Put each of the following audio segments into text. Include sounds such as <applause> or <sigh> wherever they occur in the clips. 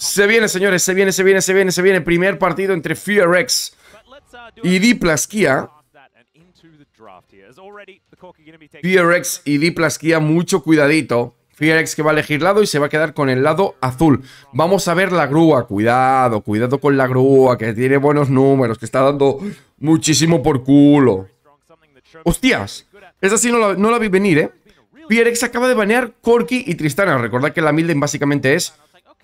Se viene, señores, se viene, se viene, se viene, se viene. Primer partido entre Fearx y Diplasquia. Fearx y Diplasquia, mucho cuidadito. Fearx que va a elegir lado y se va a quedar con el lado azul. Vamos a ver la grúa. Cuidado, cuidado con la grúa, que tiene buenos números, que está dando muchísimo por culo. ¡Hostias! Esa sí no la, vi venir, ¿eh? Fearx acaba de banear Corky y Tristana. Recordad que la Milden básicamente es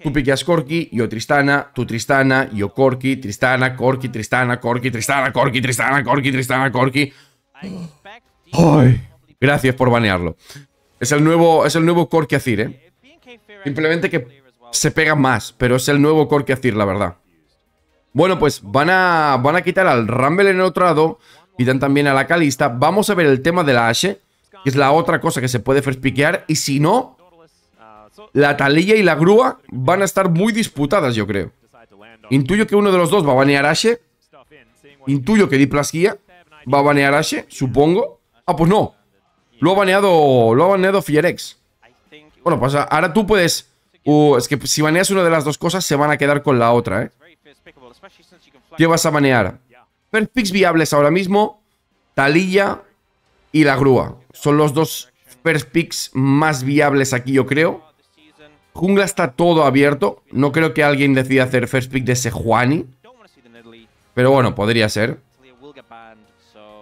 Tú piqueas Corky, yo Tristana, tú Tristana, yo Corki, Tristana, Corki, Tristana, Corki, Tristana, Corki, Tristana, Corki, Tristana, Corki. ¡Ay! Gracias por banearlo. Es el nuevo, es el nuevo Corky Azir, ¿eh? Simplemente que se pega más, pero es el nuevo Corky Azir, la verdad. Bueno, pues van a, van a quitar al Rumble en el otro lado, quitan también a la Calista. Vamos a ver el tema de la Ashe, que es la otra cosa que se puede first y si no, la talilla y la grúa van a estar muy disputadas, yo creo. Intuyo que uno de los dos va a banear Ashe. Intuyo que Diplasquía va a banear Ashe, supongo. Ah, pues no. Lo ha baneado, lo ha baneado Fierex. Bueno, pasa. Pues ahora tú puedes... Uh, es que si baneas una de las dos cosas, se van a quedar con la otra, ¿eh? ¿Qué vas a banear? picks viables ahora mismo, Talilla y la grúa. Son los dos picks más viables aquí, yo creo. Jungla está todo abierto. No creo que alguien decida hacer first pick de ese Juani. Pero bueno, podría ser.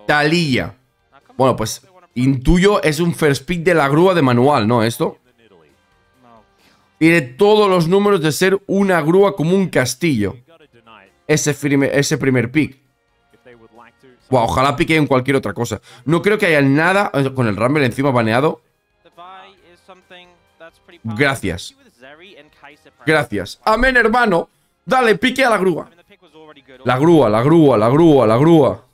Talilla. Bueno, pues intuyo es un first pick de la grúa de manual, ¿no? Esto. Tiene todos los números de ser una grúa como un castillo. Ese, ese primer pick. Wow, ojalá pique en cualquier otra cosa. No creo que haya nada eh, con el Rumble encima baneado. Gracias. Gracias. Amén, hermano. Dale, pique a la grúa. La grúa, la grúa, la grúa, la grúa.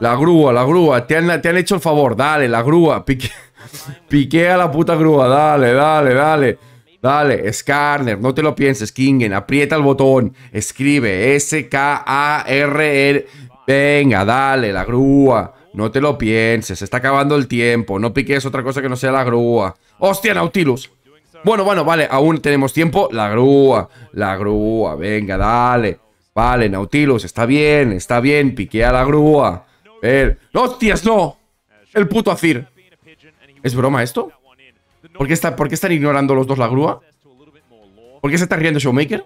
La grúa, la grúa. Te han, hecho el favor. Dale, la grúa. Pique, <laughs> pique a la puta grúa. Dale, dale, dale. Dale, Skarner, no te lo pienses, Kingen, aprieta el botón, escribe s k a r L. Venga, dale, la grúa. No te lo pienses, se está acabando el tiempo. No piques otra cosa que no sea la grúa. ¡Hostia, Nautilus! Bueno, bueno, vale, aún tenemos tiempo. La grúa, la grúa, venga, dale. Vale, Nautilus, está bien, está bien, piquea la grúa. El... ¡Hostias, no! El puto Azir. ¿Es broma esto? ¿Por qué, está, ¿Por están ignorando los dos la grúa? ¿Por qué se está riendo Showmaker?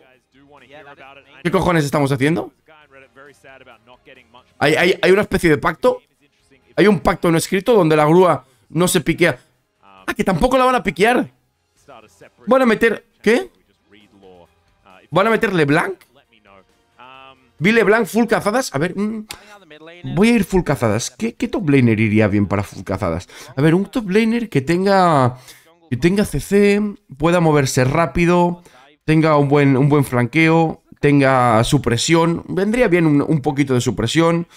¿Qué cojones estamos haciendo? Hay, hay, hay una especie de pacto. Hay un pacto no escrito donde la grúa no se piquea. Ah, que tampoco la van a piquear. Van a meter... ¿Qué? ¿Van a meter LeBlanc? ¿Vi LeBlanc full cazadas? A ver... Mm, voy a ir full cazadas. ¿Qué, top laner iría bien para full cazadas? A ver, un top laner que tenga... Que tenga CC, pueda moverse rápido, tenga un buen, un buen flanqueo, tenga supresión. Vendría bien un, un poquito de supresión.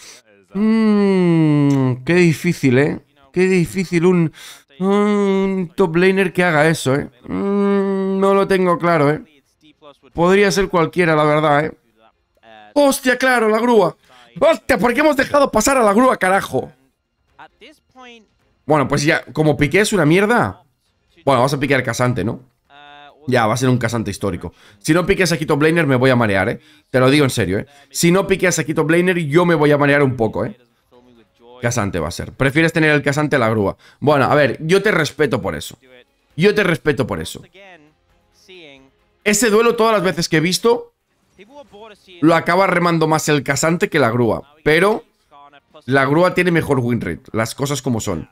Mmm, qué difícil, ¿eh? Qué difícil un, un mm, top laner que haga eso, ¿eh? Mm, no lo tengo claro, ¿eh? Podría ser cualquiera, la verdad, ¿eh? ¡Hostia, claro, la grúa! ¡Hostia, por qué hemos dejado pasar a la grúa, carajo! Bueno, pues ya, como piqué es una mierda... Bueno, vas a piquear casante, ¿no? Ya, va a ser un casante histórico. Si no piques a Quito Blainer, me voy a marear, ¿eh? Te lo digo en serio, ¿eh? Si no piques a Quito Blainer, yo me voy a marear un poco, ¿eh? Casante va a ser. Prefieres tener el casante a la grúa. Bueno, a ver, yo te respeto por eso. Yo te respeto por eso. Ese duelo todas las veces que he visto lo acaba remando más el casante que la grúa. Pero la grúa tiene mejor win rate, las cosas como son.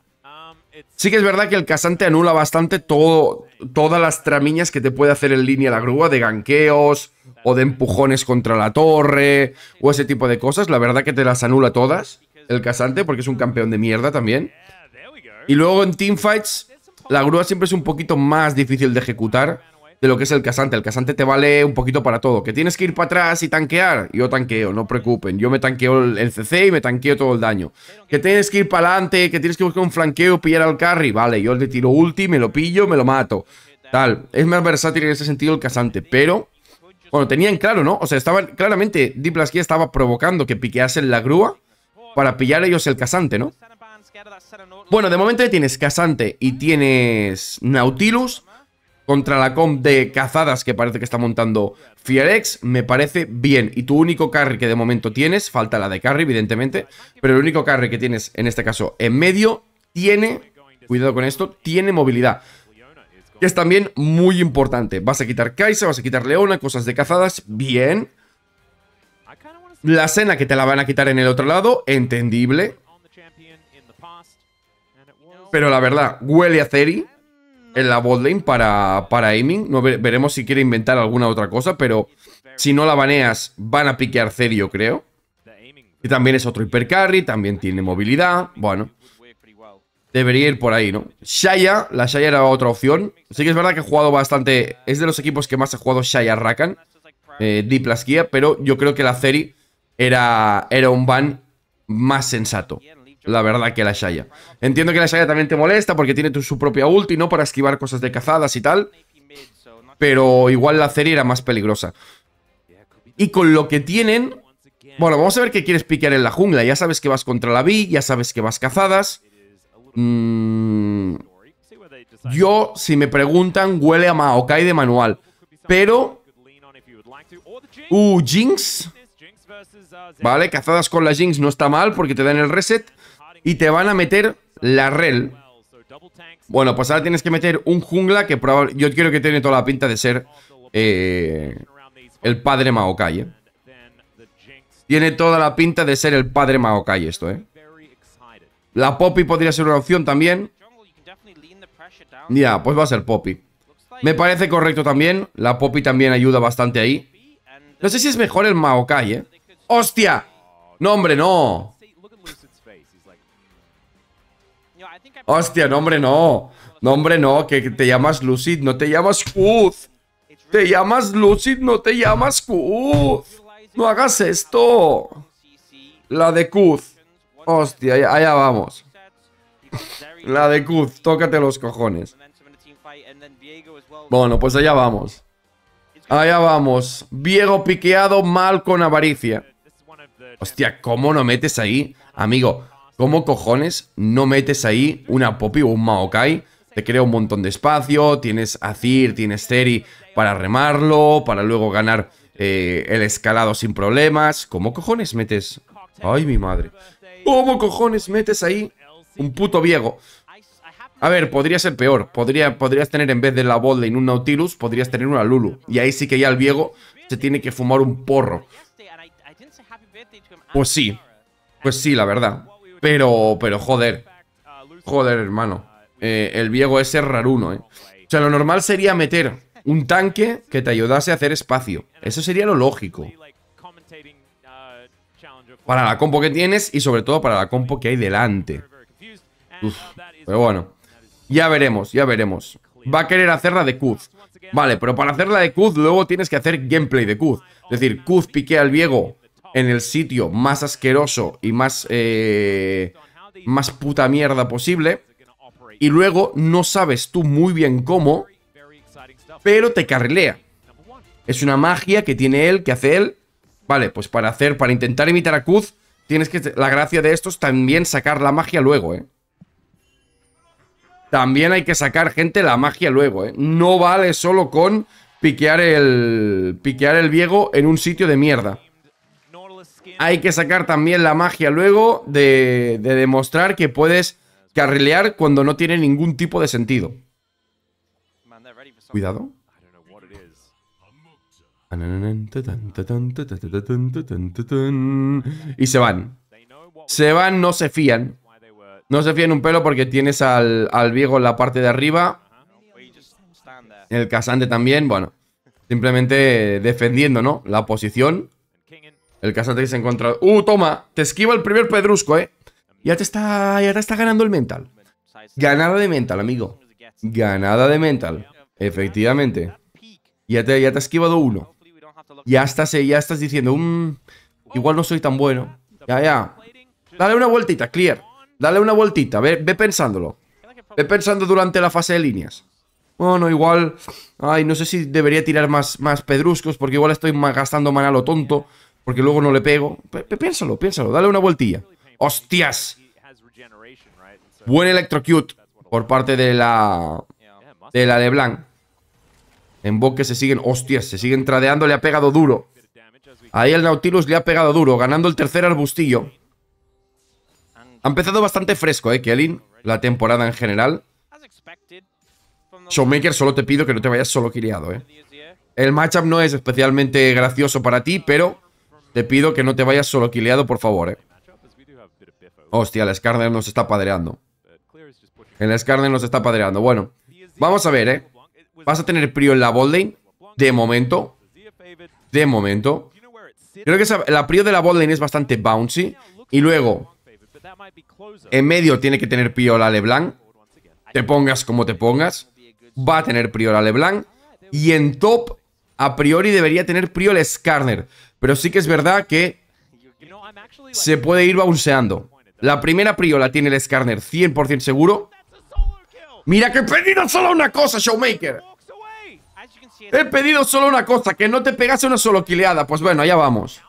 Sí que es verdad que el casante anula bastante todo, todas las tramiñas que te puede hacer en línea la grúa de ganqueos o de empujones contra la torre o ese tipo de cosas. La verdad que te las anula todas el casante, porque es un campeón de mierda también. Y luego en teamfights, la grúa siempre es un poquito más difícil de ejecutar de lo que es el casante. El casante te vale un poquito para todo. Que tienes que ir para atrás y tanquear. Yo tanqueo, no preocupen. Yo me tanqueo el CC y me tanqueo todo el daño. Que tienes que ir para adelante, que tienes que buscar un flanqueo, pillar al carry. Vale, yo le tiro ulti, me lo pillo, me lo mato. Tal. Es más versátil en ese sentido el casante, pero... Bueno, tenían claro, ¿no? O sea, estaban claramente Diplasquía estaba provocando que piqueasen la grúa para pillar ellos el casante, ¿no? Bueno, de momento tienes casante y tienes Nautilus contra la comp de cazadas que parece que está montando Fierex, me parece bien. Y tu único carry que de momento tienes, falta la de carry evidentemente, pero el único carry que tienes en este caso en medio tiene, cuidado con esto, tiene movilidad. Que es también muy importante. Vas a quitar Kaisa, vas a quitar Leona, cosas de cazadas, bien. La cena que te la van a quitar en el otro lado, entendible. Pero la verdad, huele a Ceri en la botlane para, para aiming. No, veremos si quiere inventar alguna otra cosa, pero si no la baneas, van a piquear Ceri, yo creo. Y también es otro hipercarry, también tiene movilidad. Bueno, debería ir por ahí, ¿no? Shaya, la Shaya era otra opción. Sí que es verdad que he jugado bastante... Es de los equipos que más ha jugado Shaya Rakan. Eh, pero yo creo que la Ceri era, era un van más sensato. La verdad que la Shaya. Entiendo que la Shaya también te molesta porque tiene su propia ulti, ¿no? Para esquivar cosas de cazadas y tal. Pero igual la serie era más peligrosa. Y con lo que tienen... Bueno, vamos a ver qué quieres piquear en la jungla. Ya sabes que vas contra la Vi, ya sabes que vas cazadas. Mm, yo, si me preguntan, huele a Maokai de manual. Pero... Uh, Jinx... Vale, cazadas con la Jinx no está mal porque te dan el reset y te van a meter la rel. Bueno, pues ahora tienes que meter un jungla que yo quiero que tiene toda la pinta de ser eh, el padre Maokai, eh. Tiene toda la pinta de ser el padre Maokai esto, ¿eh? La Poppy podría ser una opción también. Ya, pues va a ser Poppy. Me parece correcto también. La Poppy también ayuda bastante ahí. No sé si es mejor el Maokai, ¿eh? ¡Hostia! No, hombre, no. Hostia, no, hombre, no. No, hombre, no, que te llamas Lucid, no te llamas Kuz. Te llamas Lucid, no te llamas Kuz. No hagas esto. La de Kuz. Hostia, allá, vamos. La de Kuz, tócate los cojones. Bueno, pues allá vamos. Allá vamos. Viego piqueado mal con avaricia. Hostia, ¿cómo no metes ahí? Amigo, ¿cómo cojones no metes ahí una Poppy o un Maokai? Te crea un montón de espacio, tienes Azir, tienes Seri para remarlo, para luego ganar eh, el escalado sin problemas. ¿Cómo cojones metes? Ay, mi madre. ¿Cómo cojones metes ahí un puto viejo? A ver, podría ser peor. Podría, podrías tener en vez de la en un Nautilus, podrías tener una Lulu. Y ahí sí que ya el viejo se tiene que fumar un porro. Pues sí, pues sí, la verdad. Pero, pero joder. Joder, hermano. Eh, el viejo ese es raruno, ¿eh? O sea, lo normal sería meter un tanque que te ayudase a hacer espacio. Eso sería lo lógico. Para la compo que tienes y sobre todo para la compo que hay delante. Uf, pero bueno. Ya veremos, ya veremos. Va a querer hacerla de Kuz. Vale, pero para hacerla de Kuz luego tienes que hacer gameplay de Kuz. Es decir, Kuz piquea al viejo en el sitio más asqueroso y más, eh, más puta mierda posible. Y luego no sabes tú muy bien cómo, pero te carrilea. Es una magia que tiene él, que hace él. Vale, pues para hacer, para intentar imitar a Kuz, tienes que, la gracia de esto es también sacar la magia luego, ¿eh? También hay que sacar, gente, la magia luego, ¿eh? No vale solo con piquear el, piquear el viejo en un sitio de mierda hay que sacar también la magia luego de, demostrar que puedes carrilear cuando no tiene ningún tipo de sentido. Cuidado. Y se van. Se van, no se fían. No se fían un pelo porque tienes al, viejo en la parte de arriba. Uh-huh. El Casante también, bueno. Simplemente defendiendo, ¿no? La posición. El cazate que se encontrado... ¡Uh, toma! Te esquiva el primer pedrusco, ¿eh? Ya te está, ya te está ganando el mental. Ganada de mental, amigo. Ganada de mental. Efectivamente. Ya te, ya te ha esquivado uno. Ya estás, eh, ya estás diciendo, mm, igual no soy tan bueno. Ya, ya. Dale una vueltita, clear. Dale una vueltita, ve, pensándolo. Ve pensando durante la fase de líneas. Bueno, igual... Ay, no sé si debería tirar más, más pedruscos porque igual estoy gastando maná lo tonto porque luego no le pego. piénsalo, piénsalo, dale una vueltilla. ¡Hostias! Buen electrocute por parte de la de la Leblanc. En boque se siguen, hostias, se siguen tradeando, le ha pegado duro. Ahí el Nautilus le ha pegado duro, ganando el tercer arbustillo. Ha empezado bastante fresco, eh, Kelly, la temporada en general. Showmaker, solo te pido que no te vayas solo criado, eh. El matchup no es especialmente gracioso para ti, pero te pido que no te vayas solo quileado, por favor, eh. Hostia, el Skarner nos está padreando. El Skarner nos está padreando. Bueno, vamos a ver, eh. Vas a tener Prio en la Bolden, De momento. De momento. Creo que la Prio de la Bolden es bastante bouncy. Y luego, en medio tiene que tener Prio la LeBlanc. Te pongas como te pongas. Va a tener Prio la LeBlanc. Y en top, a priori debería tener Prio el Skarner. Pero sí que es verdad que se puede ir bounceando. La primera priola tiene el Skarner 100% seguro. ¡Mira que he pedido solo una cosa, Showmaker! He pedido solo una cosa, que no te pegase una solo quileada. Pues bueno, allá vamos.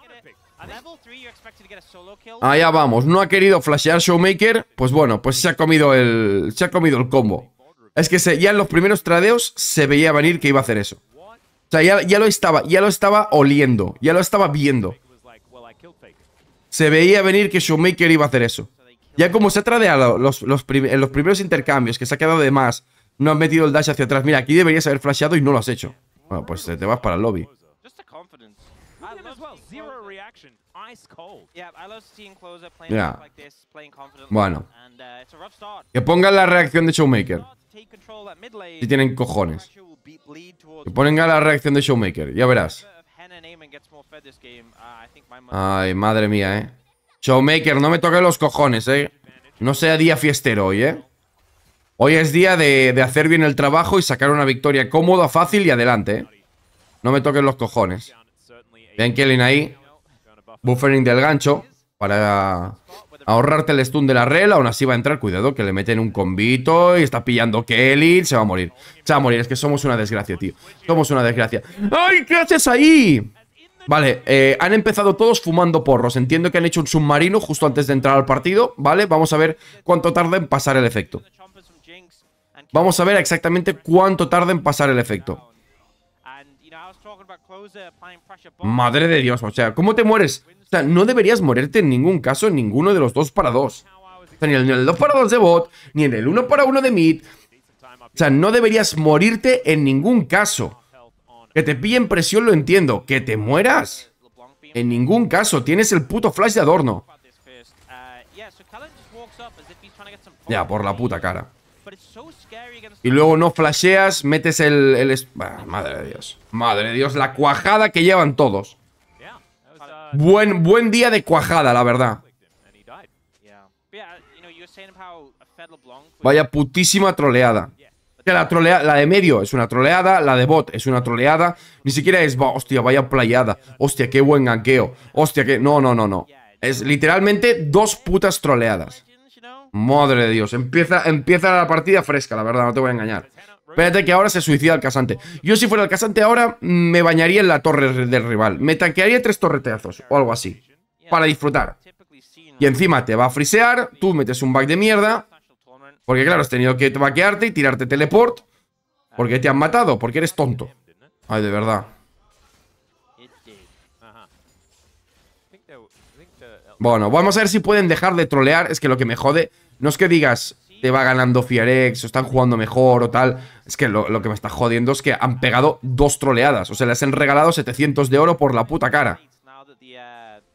Allá vamos. No ha querido flashear Showmaker. Pues bueno, pues se ha comido el, se ha comido el combo. Es que se, ya en los primeros tradeos se veía venir que iba a hacer eso. O sea, ya, lo estaba, ya lo estaba oliendo, ya lo estaba viendo. Se veía venir que Showmaker iba a hacer eso. Ya como se ha tradeado los, en los primeros intercambios, que se ha quedado de más, no han metido el dash hacia atrás. Mira, aquí deberías haber flasheado y no lo has hecho. Bueno, pues te vas para el lobby. Bueno. Que pongan la reacción de Showmaker. Si tienen cojones. Y ponen a la reacción de Showmaker, ya verás. Uh, Ay, madre mía, eh. Showmaker, no me toques los cojones, eh. No sea día fiestero hoy, eh. Hoy es día de, de, hacer bien el trabajo y sacar una victoria cómoda, fácil y adelante, eh. No me toques los cojones. Vean Kellen ahí. Buffering del gancho para ahorrarte el stun de la rel, aún así va a entrar, cuidado, que le meten un combito y está pillando Kelly, se va a morir. Se va a morir, es que somos una desgracia, tío. Somos una desgracia. ¡Ay, qué haces ahí! Vale, eh, han empezado todos fumando porros. Entiendo que han hecho un submarino justo antes de entrar al partido, ¿vale? Vamos a ver cuánto tarda en pasar el efecto. Vamos a ver exactamente cuánto tarda en pasar el efecto. Madre de Dios, o sea, ¿cómo te mueres? O sea, no deberías morirte en ningún caso en ninguno de los dos para dos. O sea, ni en el 2 para 2 de bot, ni en el 1 para 1 de mid. O sea, no deberías morirte en ningún caso. Que te pillen presión lo entiendo. Que te mueras. En ningún caso. Tienes el puto flash de adorno. Ya, por la puta cara. Y luego no flasheas, metes el... el... Ah, madre de Dios. Madre de Dios, la cuajada que llevan todos. Buen, buen día de cuajada, la verdad. Vaya putísima troleada. La, la de medio es una troleada, la de bot es una troleada. Ni siquiera es, hostia, vaya playada. Hostia, qué buen ganqueo. Hostia, que No, no, no, no. Es literalmente dos putas troleadas. Madre de Dios. Empieza, empieza la partida fresca, la verdad, no te voy a engañar. Espérate que ahora se suicida el casante. Yo si fuera el casante ahora me bañaría en la torre del rival. Me tanquearía tres torreteazos o algo así. Para disfrutar. Y encima te va a frisear, tú metes un bug de mierda. Porque claro, has tenido que vaquearte y tirarte teleport. Porque te han matado, porque eres tonto. Ay, de verdad. Bueno, vamos a ver si pueden dejar de trolear. Es que lo que me jode no es que digas, te va ganando Fiarex, o están jugando mejor o tal. Es que lo, que me está jodiendo es que han pegado dos troleadas. O sea, les han regalado 700 de oro por la puta cara.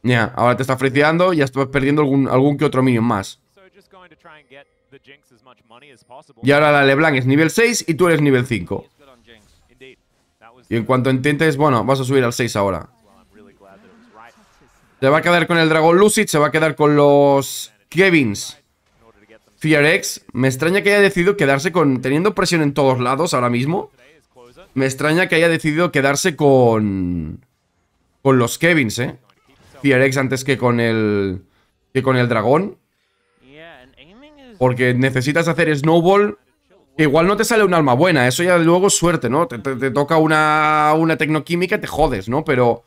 Ya, ahora te está freciando y ya estás perdiendo algún, que otro minion más. Y ahora la LeBlanc es nivel 6 y tú eres nivel 5. Y en cuanto intentes, bueno, vas a subir al 6 ahora. Se va a quedar con el dragón Lucid, se va a quedar con los Kevins. FearX, me extraña que haya decidido quedarse con... Teniendo presión en todos lados ahora mismo, me extraña que haya decidido quedarse con... Con los Kevins, ¿eh? FearX antes que con el... Que con el dragón. Porque necesitas hacer Snowball que igual no te sale un alma buena, eso ya luego es suerte, ¿no? Te, toca una, una tecnoquímica, te jodes, ¿no? Pero...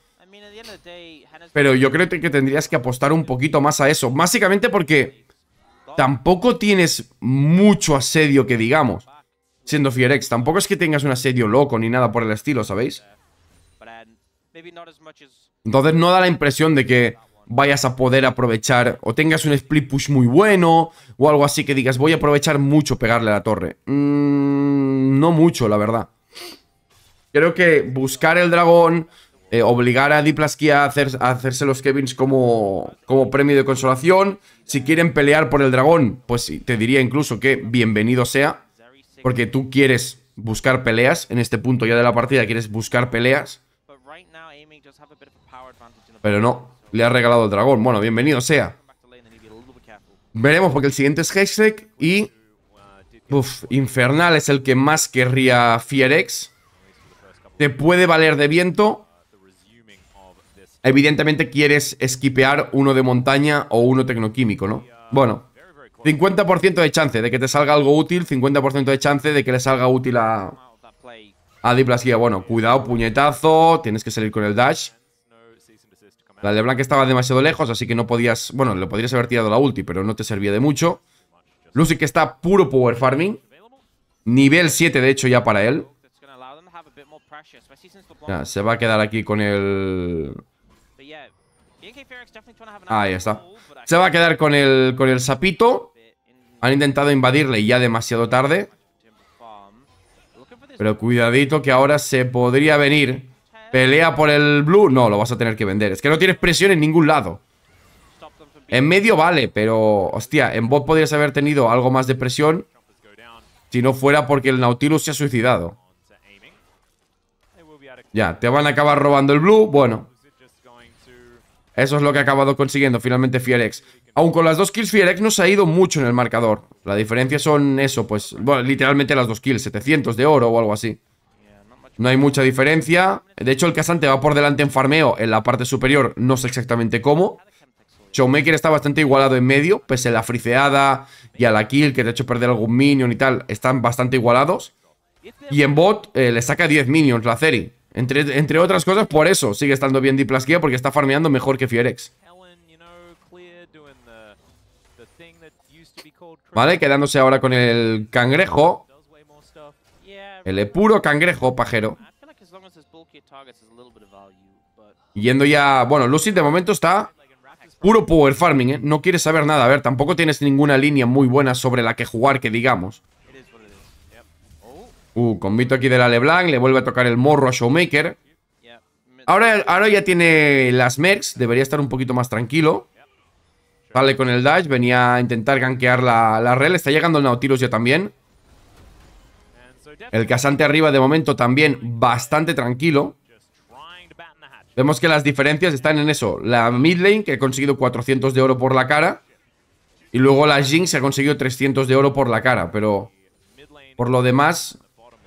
Pero yo creo que tendrías que apostar un poquito más a eso. Básicamente porque tampoco tienes mucho asedio que digamos, siendo Fierex. Tampoco es que tengas un asedio loco ni nada por el estilo, ¿sabéis? Entonces no da la impresión de que vayas a poder aprovechar o tengas un split push muy bueno o algo así que digas voy a aprovechar mucho pegarle a la torre. Mm, no mucho, la verdad. Creo que buscar el dragón, eh, obligar a Diplasky a, a hacerse los Kevins como, como premio de consolación si quieren pelear por el dragón, pues te diría incluso que bienvenido sea, porque tú quieres buscar peleas, en este punto ya de la partida quieres buscar peleas. Pero no, le ha regalado el dragón. Bueno, bienvenido sea. Veremos, porque el siguiente es Hextech y... Uf, Infernal es el que más querría Fierex. Te puede valer de viento, Evidentemente quieres esquipear uno de montaña o uno tecnoquímico, ¿no? Bueno, 50% de chance de que te salga algo útil, 50% de chance de que le salga útil a, a Bueno, cuidado, puñetazo, tienes que salir con el dash. La de Blanc estaba demasiado lejos, así que no podías... Bueno, le podrías haber tirado la ulti, pero no te servía de mucho. Lucy que está puro power farming. Nivel 7, de hecho, ya para él. se va a quedar aquí con el... Ahí está. Se va a quedar con el, con el sapito. Han intentado invadirle ya demasiado tarde. Pero cuidadito que ahora se podría venir. Pelea por el blue. No, lo vas a tener que vender. Es que no tienes presión en ningún lado. En medio vale, pero... Hostia, en bot podrías haber tenido algo más de presión. Si no fuera porque el Nautilus se ha suicidado. Ya, te van a acabar robando el blue. Bueno, eso es lo que ha acabado consiguiendo finalmente Fierex. Aun con las dos kills, Fierex nos ha ido mucho en el marcador. La diferencia son eso, pues, literalmente las dos kills, 700 de oro o algo así. No hay mucha diferencia. De hecho, el casante va por delante en farmeo en la parte superior, no sé exactamente cómo. Showmaker está bastante igualado en medio, pese a la friceada y a la kill que te ha hecho perder algún minion y tal, están bastante igualados. Y en bot eh, le saca 10 minions la Ceri. Entre, otras cosas, por eso sigue estando bien Diplasquia, porque está farmeando mejor que Fierex. Vale, quedándose ahora con el cangrejo. El puro cangrejo pajero. Yendo ya... Bueno, lucy de momento está puro power farming, ¿eh? No quiere saber nada. A ver, tampoco tienes ninguna línea muy buena sobre la que jugar, que digamos. Uh, convito aquí de la LeBlanc. Le vuelve a tocar el morro a Showmaker. Ahora, ahora ya tiene las mercs. Debería estar un poquito más tranquilo. Sale con el dash. Venía a intentar gankear la, la rel. Está llegando el Nautilus ya también. El casante arriba de momento también bastante tranquilo. Vemos que las diferencias están en eso. La mid lane, que ha conseguido 400 de oro por la cara. Y luego la Jinx ha conseguido 300 de oro por la cara. Pero por lo demás,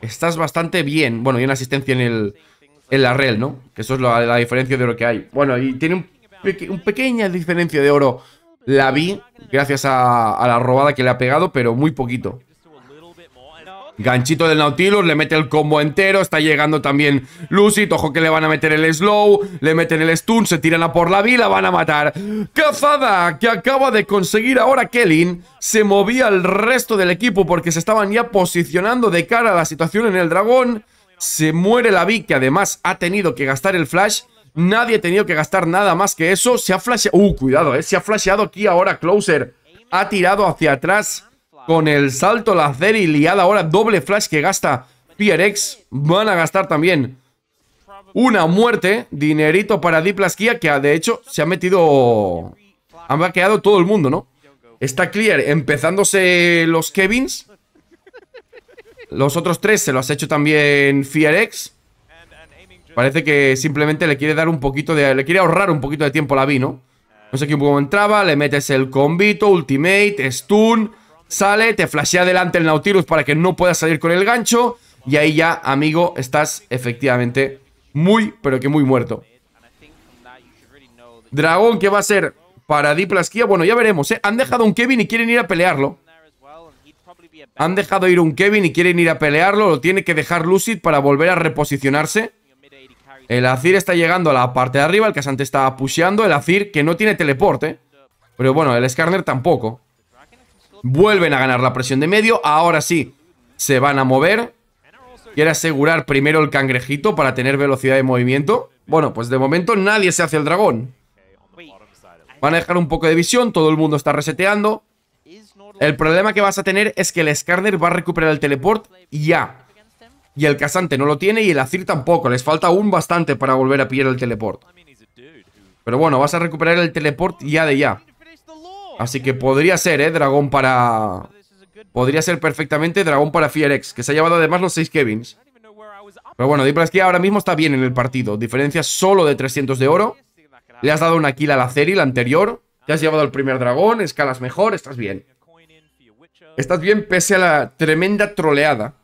estás bastante bien. Bueno, y una asistencia en el en la rel, ¿no? Que eso es la, la, diferencia de oro que hay. Bueno, y tiene un, pequeña diferencia de oro la vi gracias a, la robada que le ha pegado, pero muy poquito. Ganchito del Nautilus, le mete el combo entero. Está llegando también Lucy. Ojo que le van a meter el slow. Le meten el stun. Se tiran a por la la Van a matar. Cazada que acaba de conseguir ahora Kellen Se movía el resto del equipo porque se estaban ya posicionando de cara a la situación en el dragón. Se muere la V que además ha tenido que gastar el flash. Nadie ha tenido que gastar nada más que eso. Se ha flasheado. Uh, cuidado, eh. Se ha flasheado aquí ahora Closer. Ha tirado hacia atrás con el salto láser y liada ahora doble flash que gasta Pierrex. Van a gastar también una muerte. Dinerito para Diplasquia. que ah, de hecho se ha metido... Han vaqueado todo el mundo, ¿no? Está clear empezándose los Kevins. Los otros tres se los ha hecho también Fierex. Parece que simplemente le quiere dar un poquito de... Le quiere ahorrar un poquito de tiempo a la B, ¿no? No sé quién poco entraba. Le metes el combito, ultimate, stun sale, te flashea adelante el Nautilus para que no puedas salir con el gancho. Y ahí ya, amigo, estás efectivamente muy, pero que muy muerto. Dragón que va a ser para Diplasquia. Bueno, ya veremos, ¿eh? Han dejado un Kevin y quieren ir a pelearlo. Han dejado ir un Kevin y quieren ir a pelearlo. Lo tiene que dejar Lucid para volver a reposicionarse. El Azir está llegando a la parte de arriba. El Casante está pusheando. El Azir que no tiene teleporte. ¿eh? Pero bueno, el Skarner tampoco. Vuelven a ganar la presión de medio. Ahora sí, se van a mover. Quiere asegurar primero el cangrejito para tener velocidad de movimiento. Bueno, pues de momento nadie se hace el dragón. Van a dejar un poco de visión, todo el mundo está reseteando. El problema que vas a tener es que el Skarner va a recuperar el teleport ya. Y el Casante no lo tiene y el Azir tampoco. Les falta aún bastante para volver a pillar el teleport. Pero bueno, vas a recuperar el teleport ya de ya. Así que podría ser, ¿eh? Dragón para... Podría ser perfectamente dragón para Fierex, que se ha llevado además los 6 Kevins. Pero bueno, que ahora mismo está bien en el partido. Diferencia solo de 300 de oro. Le has dado una kill a la Ceri, la anterior. Te has llevado el primer dragón, escalas mejor, estás bien. Estás bien pese a la tremenda troleada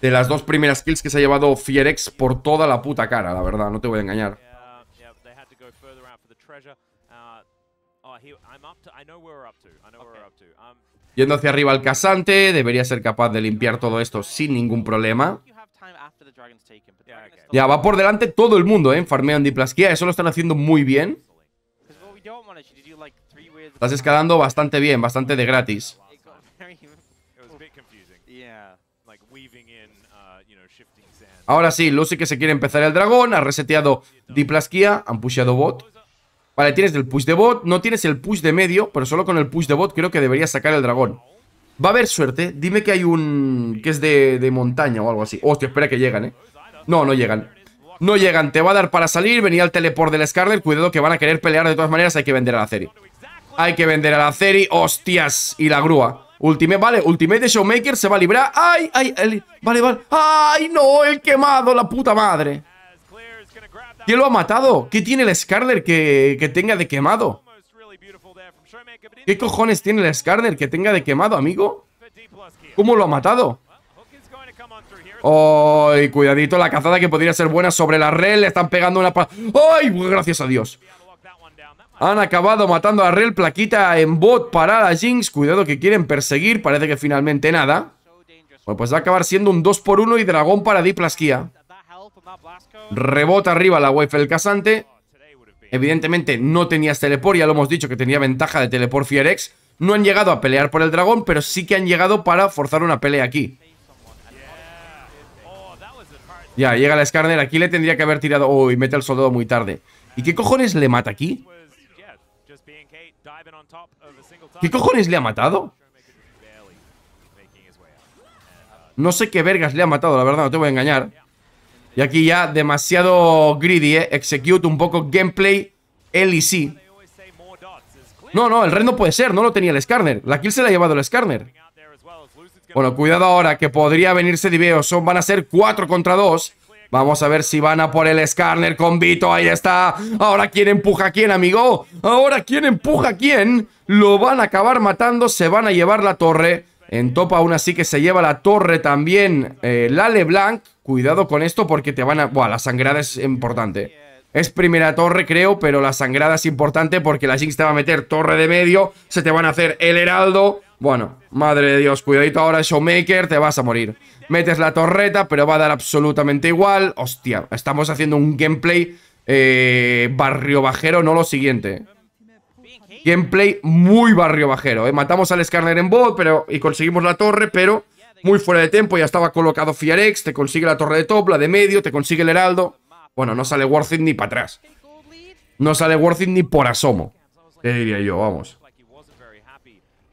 de las dos primeras kills que se ha llevado Fierex por toda la puta cara, la verdad, no te voy a engañar. Yendo hacia arriba al casante, debería ser capaz de limpiar todo esto sin ningún problema. Ya, va por delante todo el mundo, ¿eh? Farmean Diplasquía, eso lo están haciendo muy bien. Estás escalando bastante bien, bastante de gratis. <laughs> Uh, Ahora sí, Lucy que se quiere empezar el dragón, ha reseteado Diplasquía, han pusheado bot. Vale, tienes el push de bot, no tienes el push de medio, pero solo con el push de bot creo que deberías sacar el dragón. Va a haber suerte, dime que hay un... que es de, de montaña o algo así. Hostia, espera que llegan, ¿eh? No, no llegan. No llegan, te va a dar para salir, venía al teleport del Scarlet, cuidado que van a querer pelear de todas maneras, hay que vender a la serie. Hay que vender a la serie, hostias, y la grúa. Ultimate, vale, Ultimate de Showmaker se va a librar. ¡Ay, ay, vale, vale! ¡Ay, no, el quemado, la puta madre! ¿Quién lo ha matado? ¿Qué tiene el Scarner que, tenga de quemado? ¿Qué cojones tiene el Scarner que tenga de quemado, amigo? ¿Cómo lo ha matado? ¡Ay, cuidadito! La cazada que podría ser buena sobre la red. Le están pegando una... ¡Ay, gracias a Dios! Han acabado matando a Rel, plaquita en bot, para la Jinx. Cuidado que quieren perseguir, parece que finalmente nada. pues va a acabar siendo un 2 por 1 y dragón para Diplasquía. Rebota arriba la del Casante. Evidentemente no tenías teleport, ya lo hemos dicho que tenía ventaja de teleport Fierex. No han llegado a pelear por el dragón, pero sí que han llegado para forzar una pelea aquí. Ya, llega la Skarner. Aquí le tendría que haber tirado... Uy, y mete al soldado muy tarde. ¿Y qué cojones le mata aquí? ¿Qué cojones le ha matado? No sé qué vergas le ha matado, la verdad, no te voy a engañar. Y aquí ya demasiado greedy, ¿eh? Execute un poco gameplay sí No, no, el red no puede ser. No lo tenía el Skarner. La kill se la ha llevado el Skarner. Bueno, cuidado ahora que podría venirse Diveo. Son, van a ser 4 contra 2. Vamos a ver si van a por el Skarner con Vito. Ahí está. Ahora quién empuja a quién, amigo. Ahora quién empuja a quién. Lo van a acabar matando. Se van a llevar la torre. En top aún así que se lleva la torre también eh, la LeBlanc. Cuidado con esto porque te van a... Buah, la sangrada es importante. Es primera torre, creo, pero la sangrada es importante porque la Jinx te va a meter torre de medio. Se te van a hacer el heraldo. Bueno, madre de Dios, cuidadito ahora Showmaker, te vas a morir. Metes la torreta, pero va a dar absolutamente igual. Hostia, estamos haciendo un gameplay eh, barrio bajero, no lo siguiente. Gameplay muy barrio bajero. ¿eh? Matamos al Skarner en bot pero, y conseguimos la torre, pero muy fuera de tiempo. Ya estaba colocado Fiarex, te consigue la torre de top, la de medio, te consigue el heraldo. Bueno, no sale Worth ni para atrás. No sale Worth ni por asomo. Te diría yo, vamos.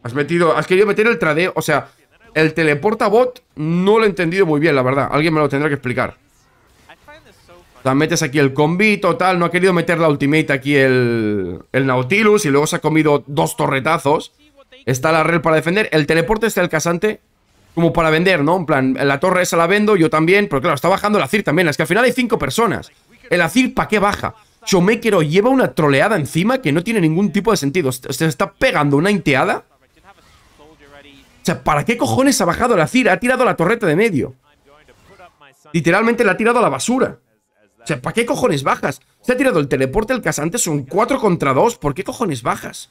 Has metido, has querido meter el trade o sea, el teleporta bot no lo he entendido muy bien, la verdad. Alguien me lo tendrá que explicar metes aquí el combi, total, No ha querido meter la ultimate aquí el, el Nautilus y luego se ha comido dos torretazos. Está la red para defender. El teleporte está el casante como para vender, ¿no? En plan, la torre esa la vendo, yo también. Pero claro, está bajando el Azir también. Es que al final hay cinco personas. El Azir, ¿para qué baja? Chomequero lleva una troleada encima que no tiene ningún tipo de sentido. Se está pegando una inteada. O sea, ¿para qué cojones ha bajado el Azir? Ha tirado la torreta de medio. Literalmente la ha tirado a la basura. O sea, ¿para qué cojones bajas? Se ha tirado el teleporte al casante, son 4 contra 2. ¿Por qué cojones bajas?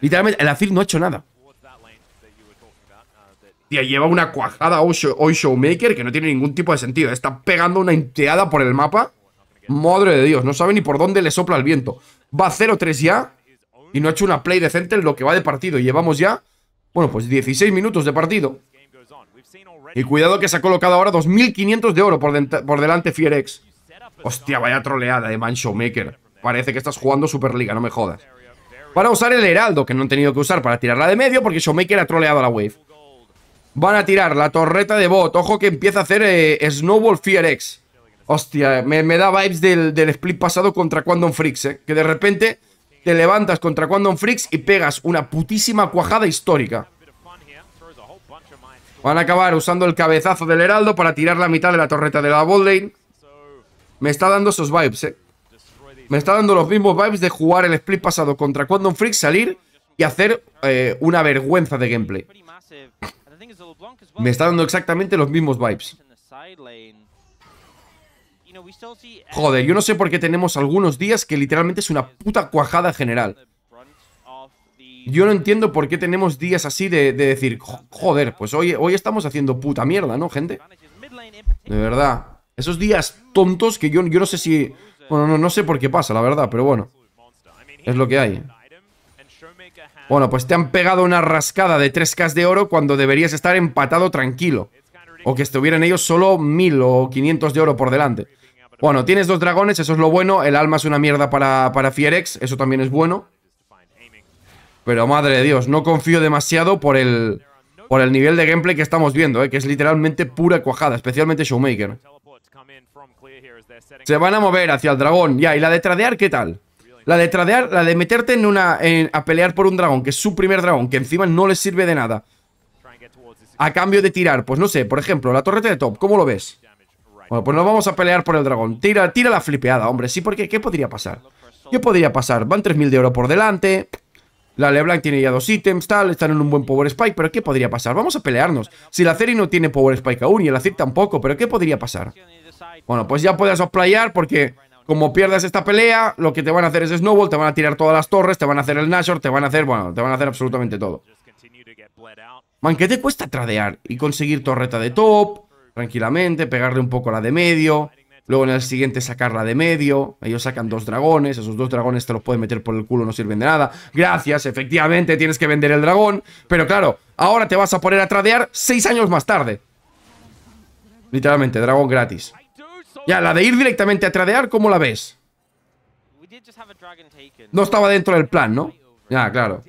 Literalmente, el Azir no ha hecho nada. Tía, lleva una cuajada hoy Showmaker que no tiene ningún tipo de sentido. Está pegando una enteada por el mapa. Madre de Dios, no sabe ni por dónde le sopla el viento. Va 0-3 ya y no ha hecho una play decente en lo que va de partido. Llevamos ya, bueno, pues 16 minutos de partido. Y cuidado que se ha colocado ahora 2.500 de oro por, por delante Fierex. Hostia, vaya troleada de eh, Man Showmaker. Parece que estás jugando Superliga, no me jodas. Van a usar el Heraldo, que no han tenido que usar para tirarla de medio porque Showmaker ha troleado a la Wave. Van a tirar la torreta de bot. Ojo que empieza a hacer eh, Snowball Fear X. Hostia, me, da vibes del, split pasado contra Quantum Freaks, eh. Que de repente te levantas contra Quantum Freaks y pegas una putísima cuajada histórica. Van a acabar usando el cabezazo del Heraldo para tirar la mitad de la torreta de la bot me está dando esos vibes, ¿eh? Me está dando los mismos vibes de jugar el split pasado contra Quantum Freak, salir y hacer eh, una vergüenza de gameplay. Me está dando exactamente los mismos vibes. Joder, yo no sé por qué tenemos algunos días que literalmente es una puta cuajada general. Yo no entiendo por qué tenemos días así de, decir, joder, pues hoy, hoy estamos haciendo puta mierda, ¿no, gente? De verdad. Esos días tontos que yo, no sé si... Bueno, no, sé por qué pasa, la verdad, pero bueno. Es lo que hay. Bueno, pues te han pegado una rascada de 3K de oro cuando deberías estar empatado tranquilo. O que estuvieran ellos solo 1000 o 500 de oro por delante. Bueno, tienes dos dragones, eso es lo bueno. El alma es una mierda para, para Fierex, eso también es bueno. Pero madre de Dios, no confío demasiado por el, por el nivel de gameplay que estamos viendo, eh, que es literalmente pura cuajada, especialmente Showmaker. Se van a mover hacia el dragón. Ya, ¿y la de tradear qué tal? La de tradear, la de meterte en una a pelear por un dragón, que es su primer dragón, que encima no le sirve de nada. A cambio de tirar, pues no sé, por ejemplo, la torreta de top, ¿cómo lo ves? Bueno, pues no vamos a pelear por el dragón. Tira, tira la flipeada, hombre. Sí, porque ¿qué podría pasar? ¿Qué podría pasar? Van 3.000 de oro por delante. La LeBlanc tiene ya dos ítems, tal, están en un buen Power Spike, pero ¿qué podría pasar? Vamos a pelearnos. Si la Ceri no tiene Power Spike aún y el Azir tampoco, pero ¿qué podría pasar? Bueno, pues ya puedes offplayar porque como pierdas esta pelea, lo que te van a hacer es snowball, te van a tirar todas las torres, te van a hacer el Nashor, te van a hacer, bueno, te van a hacer absolutamente todo. Man, ¿qué te cuesta tradear y conseguir torreta de top? Tranquilamente, pegarle un poco la de medio. Luego en el siguiente sacarla de medio. Ellos sacan dos dragones. Esos dos dragones te los pueden meter por el culo, no sirven de nada. Gracias, efectivamente, tienes que vender el dragón. Pero claro, ahora te vas a poner a tradear seis años más tarde. Literalmente, dragón gratis. Ya, la de ir directamente a tradear, ¿cómo la ves? No estaba dentro del plan, ¿no? Ya, claro.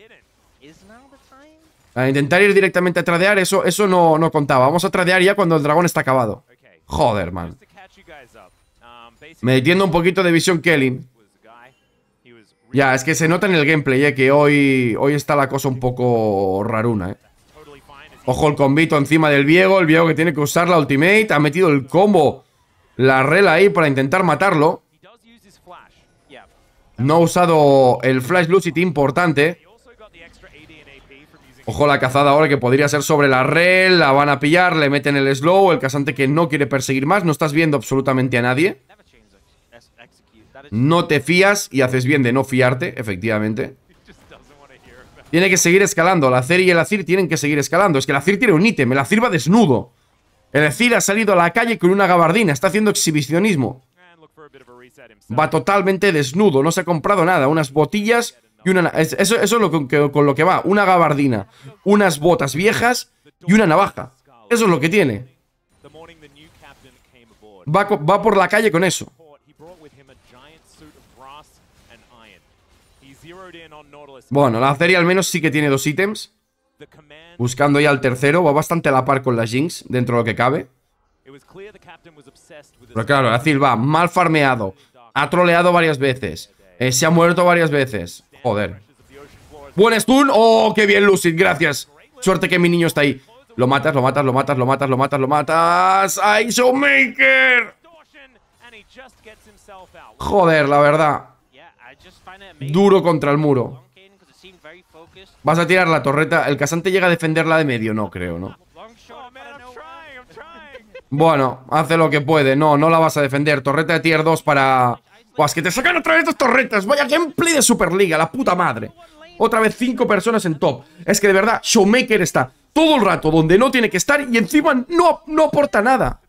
A intentar ir directamente a tradear, eso, eso no, no contaba. Vamos a tradear ya cuando el dragón está acabado. Joder, man. Metiendo un poquito de visión Kelly. Ya, es que se nota en el gameplay, eh, que hoy, hoy está la cosa un poco raruna, eh. Ojo el combito encima del viejo. el viejo que tiene que usar la ultimate, ha metido el combo la rela ahí para intentar matarlo. No ha usado el flash lucid importante. Ojo la cazada ahora que podría ser sobre la rel, la van a pillar, le meten el slow, el casante que no quiere perseguir más, no estás viendo absolutamente a nadie. No te fías y haces bien de no fiarte, efectivamente. Tiene que seguir escalando, la Cer y el Azir tienen que seguir escalando. Es que el Azir tiene un ítem, el Azir va desnudo. Es decir, ha salido a la calle con una gabardina, está haciendo exhibicionismo. Va totalmente desnudo, no se ha comprado nada, unas botillas y una... Eso, eso es lo con lo que va, una gabardina, unas botas viejas y una navaja. Eso es lo que tiene. Va, va por la calle con eso. Bueno, la serie al menos sí que tiene dos ítems buscando ya al tercero. Va bastante a la par con la Jinx, dentro de lo que cabe. Pero claro, la mal farmeado. Ha troleado varias veces. Eh, se ha muerto varias veces. Joder. Buen stun. ¡Oh, qué bien, Lucid! Gracias. Suerte que mi niño está ahí. Lo matas, lo matas, lo matas, lo matas, lo matas, lo matas. ¡Ay, Showmaker! Joder, la verdad. Duro contra el muro. Vas a tirar la torreta. ¿El casante llega a defenderla de medio? No creo, ¿no? Bueno, hace lo que puede. No, no la vas a defender. Torreta de tier 2 para... Pues que te sacan otra vez dos torretas. Vaya gameplay de Superliga, la puta madre. Otra vez cinco personas en top. Es que de verdad, Showmaker está todo el rato donde no tiene que estar y encima no, no aporta nada.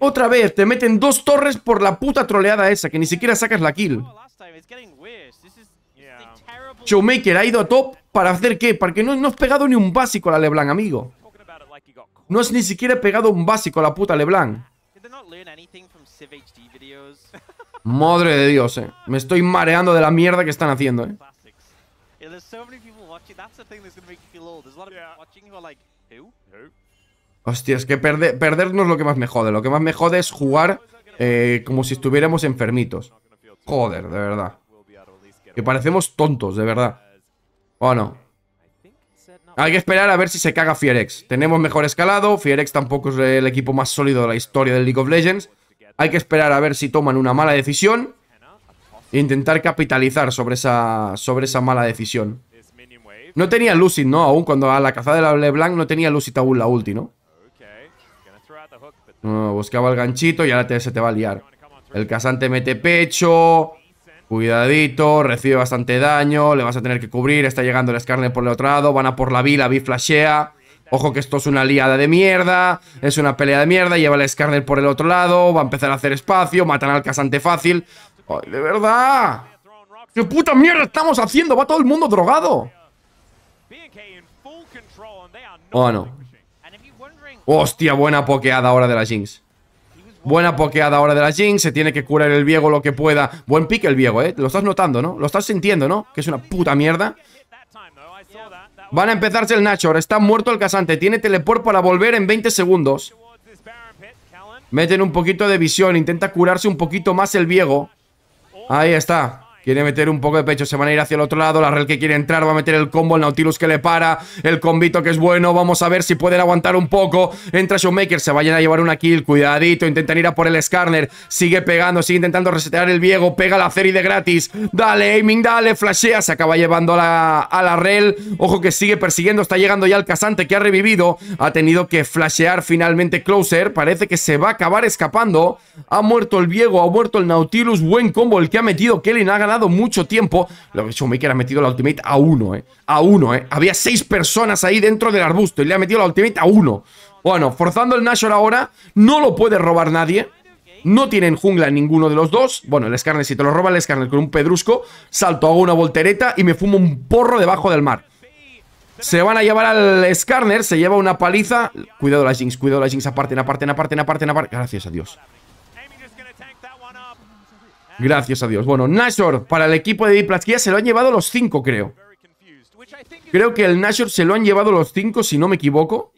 Otra vez, te meten dos torres por la puta troleada esa, que ni siquiera sacas la kill. Showmaker ha ido a top para hacer qué? Porque no, no has pegado ni un básico a la LeBlanc, amigo. No has ni siquiera pegado un básico a la puta LeBlanc. <laughs> Madre de Dios, eh. Me estoy mareando de la mierda que están haciendo, eh. Hostia, es que perder, perdernos lo que más me jode. Lo que más me jode es jugar eh, como si estuviéramos enfermitos. Joder, de verdad. Que parecemos tontos, de verdad. ¿O no? Hay que esperar a ver si se caga Fierex. Tenemos mejor escalado. Fierex tampoco es el equipo más sólido de la historia del League of Legends. Hay que esperar a ver si toman una mala decisión. E intentar capitalizar sobre esa, sobre esa mala decisión. No tenía Lucid, ¿no? Aún cuando a la cazada de la LeBlanc no tenía Lucid aún la ulti, ¿no? buscaba el ganchito y ahora te, se te va a liar. El casante mete pecho. Cuidadito, recibe bastante daño, le vas a tener que cubrir, está llegando el Skarner por el otro lado, van a por la vila, la flashea. Ojo que esto es una liada de mierda, es una pelea de mierda, lleva el Skarner por el otro lado, va a empezar a hacer espacio, matan al casante fácil. ¡Ay, de verdad! ¡Qué puta mierda estamos haciendo! ¡Va todo el mundo drogado! Oh, Hostia, buena pokeada ahora de la Jinx. Buena pokeada ahora de la Jinx. Se tiene que curar el Viego lo que pueda. Buen pique el Viego, ¿eh? Lo estás notando, ¿no? Lo estás sintiendo, ¿no? Que es una puta mierda. Van a empezarse el Nacho. está muerto el casante. Tiene teleport para volver en 20 segundos. Meten un poquito de visión. Intenta curarse un poquito más el Viego. Ahí está. Quiere meter un poco de pecho, se van a ir hacia el otro lado La rel que quiere entrar, va a meter el combo, el Nautilus que le para El combito que es bueno, vamos a ver si pueden aguantar un poco Entra Showmaker, se vayan a llevar una kill, cuidadito Intentan ir a por el Skarner, sigue pegando, sigue intentando resetear el Viego Pega la serie de gratis, dale aiming, dale, flashea Se acaba llevando a la, Rel, ojo que sigue persiguiendo Está llegando ya el Casante que ha revivido Ha tenido que flashear finalmente Closer Parece que se va a acabar escapando Ha muerto el Viego, ha muerto el Nautilus Buen combo el que ha metido Kelly naga mucho tiempo. Lo que Showmaker ha metido la ultimate a uno, ¿eh? A uno, ¿eh? Había seis personas ahí dentro del arbusto y le ha metido la ultimate a uno. Bueno, forzando el Nashor ahora, no lo puede robar nadie. No tienen jungla ninguno de los dos. Bueno, el Skarner si te lo roba el Skarner con un pedrusco, salto, hago una voltereta y me fumo un porro debajo del mar. Se van a llevar al Skarner, se lleva una paliza. Cuidado la Jinx, cuidado la Jinx, aparten, aparten, aparten, aparten, aparten. Gracias a Dios. Gracias a Dios. Bueno, Nashor para el equipo de Diplasquía se lo han llevado los cinco, creo. Creo que el Nashor se lo han llevado los cinco, si no me equivoco.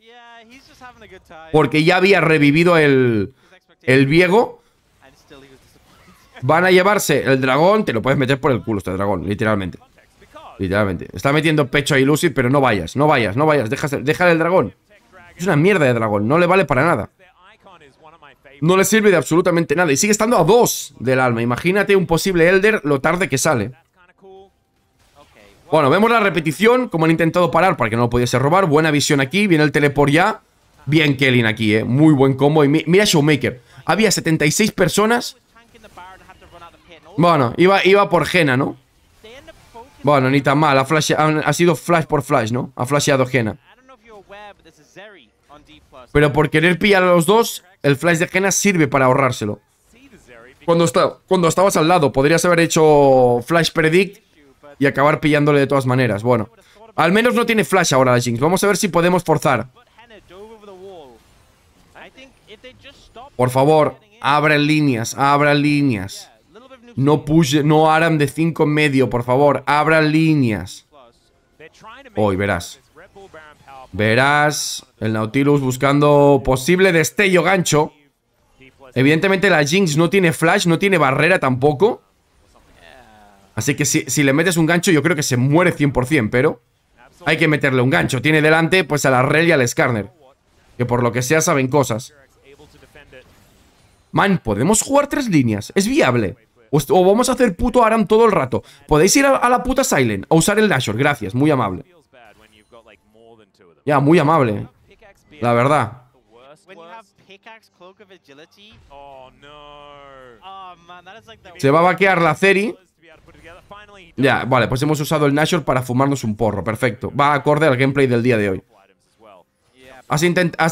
Porque ya había revivido el, el Viego. Van a llevarse el dragón. Te lo puedes meter por el culo este dragón, literalmente. Literalmente. Está metiendo pecho a Lucy pero no vayas, no vayas, no vayas. Deja, deja el dragón. Es una mierda de dragón, no le vale para nada no le sirve de absolutamente nada. Y sigue estando a dos del alma. Imagínate un posible Elder lo tarde que sale. Bueno, vemos la repetición, como han intentado parar para que no lo pudiese robar. Buena visión aquí, viene el teleport ya. Bien kelly aquí, eh. Muy buen combo. Y mira Showmaker. Había 76 personas. Bueno, iba, iba por Jena, ¿no? Bueno, ni tan mal. Ha, ha, ha sido flash por flash, ¿no? Ha flasheado Jena. Pero por querer pillar a los dos, el flash de Kena sirve para ahorrárselo. Cuando, está, cuando estabas al lado, podrías haber hecho flash predict y acabar pillándole de todas maneras. Bueno, al menos no tiene flash ahora la Jinx. Vamos a ver si podemos forzar. Por favor, abran líneas, abran líneas. No push, no aram de 5 en medio, por favor, abran líneas. Hoy verás. Verás el Nautilus buscando posible destello gancho. Evidentemente la Jinx no tiene flash, no tiene barrera tampoco. Así que si, le metes un gancho yo creo que se muere 100%, pero hay que meterle un gancho. Tiene delante pues a la Rel y al Skarner, que por lo que sea saben cosas. Man, podemos jugar tres líneas, es viable. O, vamos a hacer puto Aram todo el rato. Podéis ir a, la puta Silent o usar el Nashor, gracias, muy amable. Ya, muy amable. La verdad. Oh, oh, Se va a vaquear la Ceri. Ya, vale, pues hemos usado el Nashor para fumarnos un porro. Perfecto. Va acorde al gameplay del día de hoy. Has,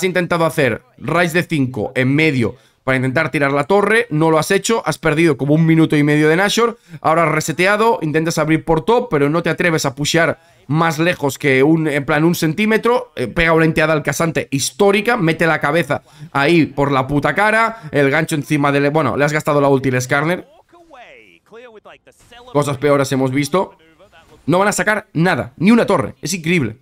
intentado hacer Rise de 5 en medio para intentar tirar la torre. No lo has hecho. Has perdido como un minuto y medio de Nashor. Ahora has reseteado. Intentas abrir por top, pero no te atreves a pushear más lejos que un, en plan, un centímetro, eh, pega una enteada al casante histórica, mete la cabeza ahí por la puta cara, el gancho encima del... Bueno, le has gastado la última Skarner. Cosas peores hemos visto. No van a sacar nada, ni una torre, es increíble.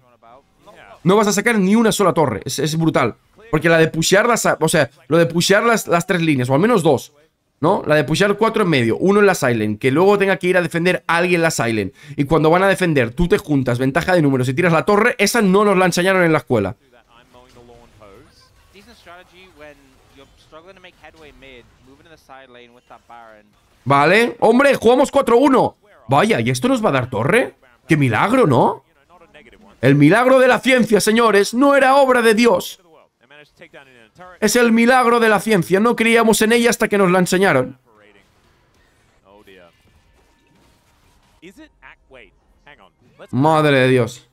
No vas a sacar ni una sola torre, es, brutal. Porque la de pushear las... O sea, lo de pushear las, las tres líneas, o al menos dos ¿no? La de pushar cuatro en medio, uno en la silent, que luego tenga que ir a defender a alguien la silent. Y cuando van a defender, tú te juntas, ventaja de números y tiras la torre, esa no nos la enseñaron en la escuela. Vale, hombre, jugamos 4-1. Vaya, ¿y esto nos va a dar torre? ¡Qué milagro, ¿no? El milagro de la ciencia, señores, no era obra de Dios. Es el milagro de la ciencia. No creíamos en ella hasta que nos la enseñaron. Madre de Dios.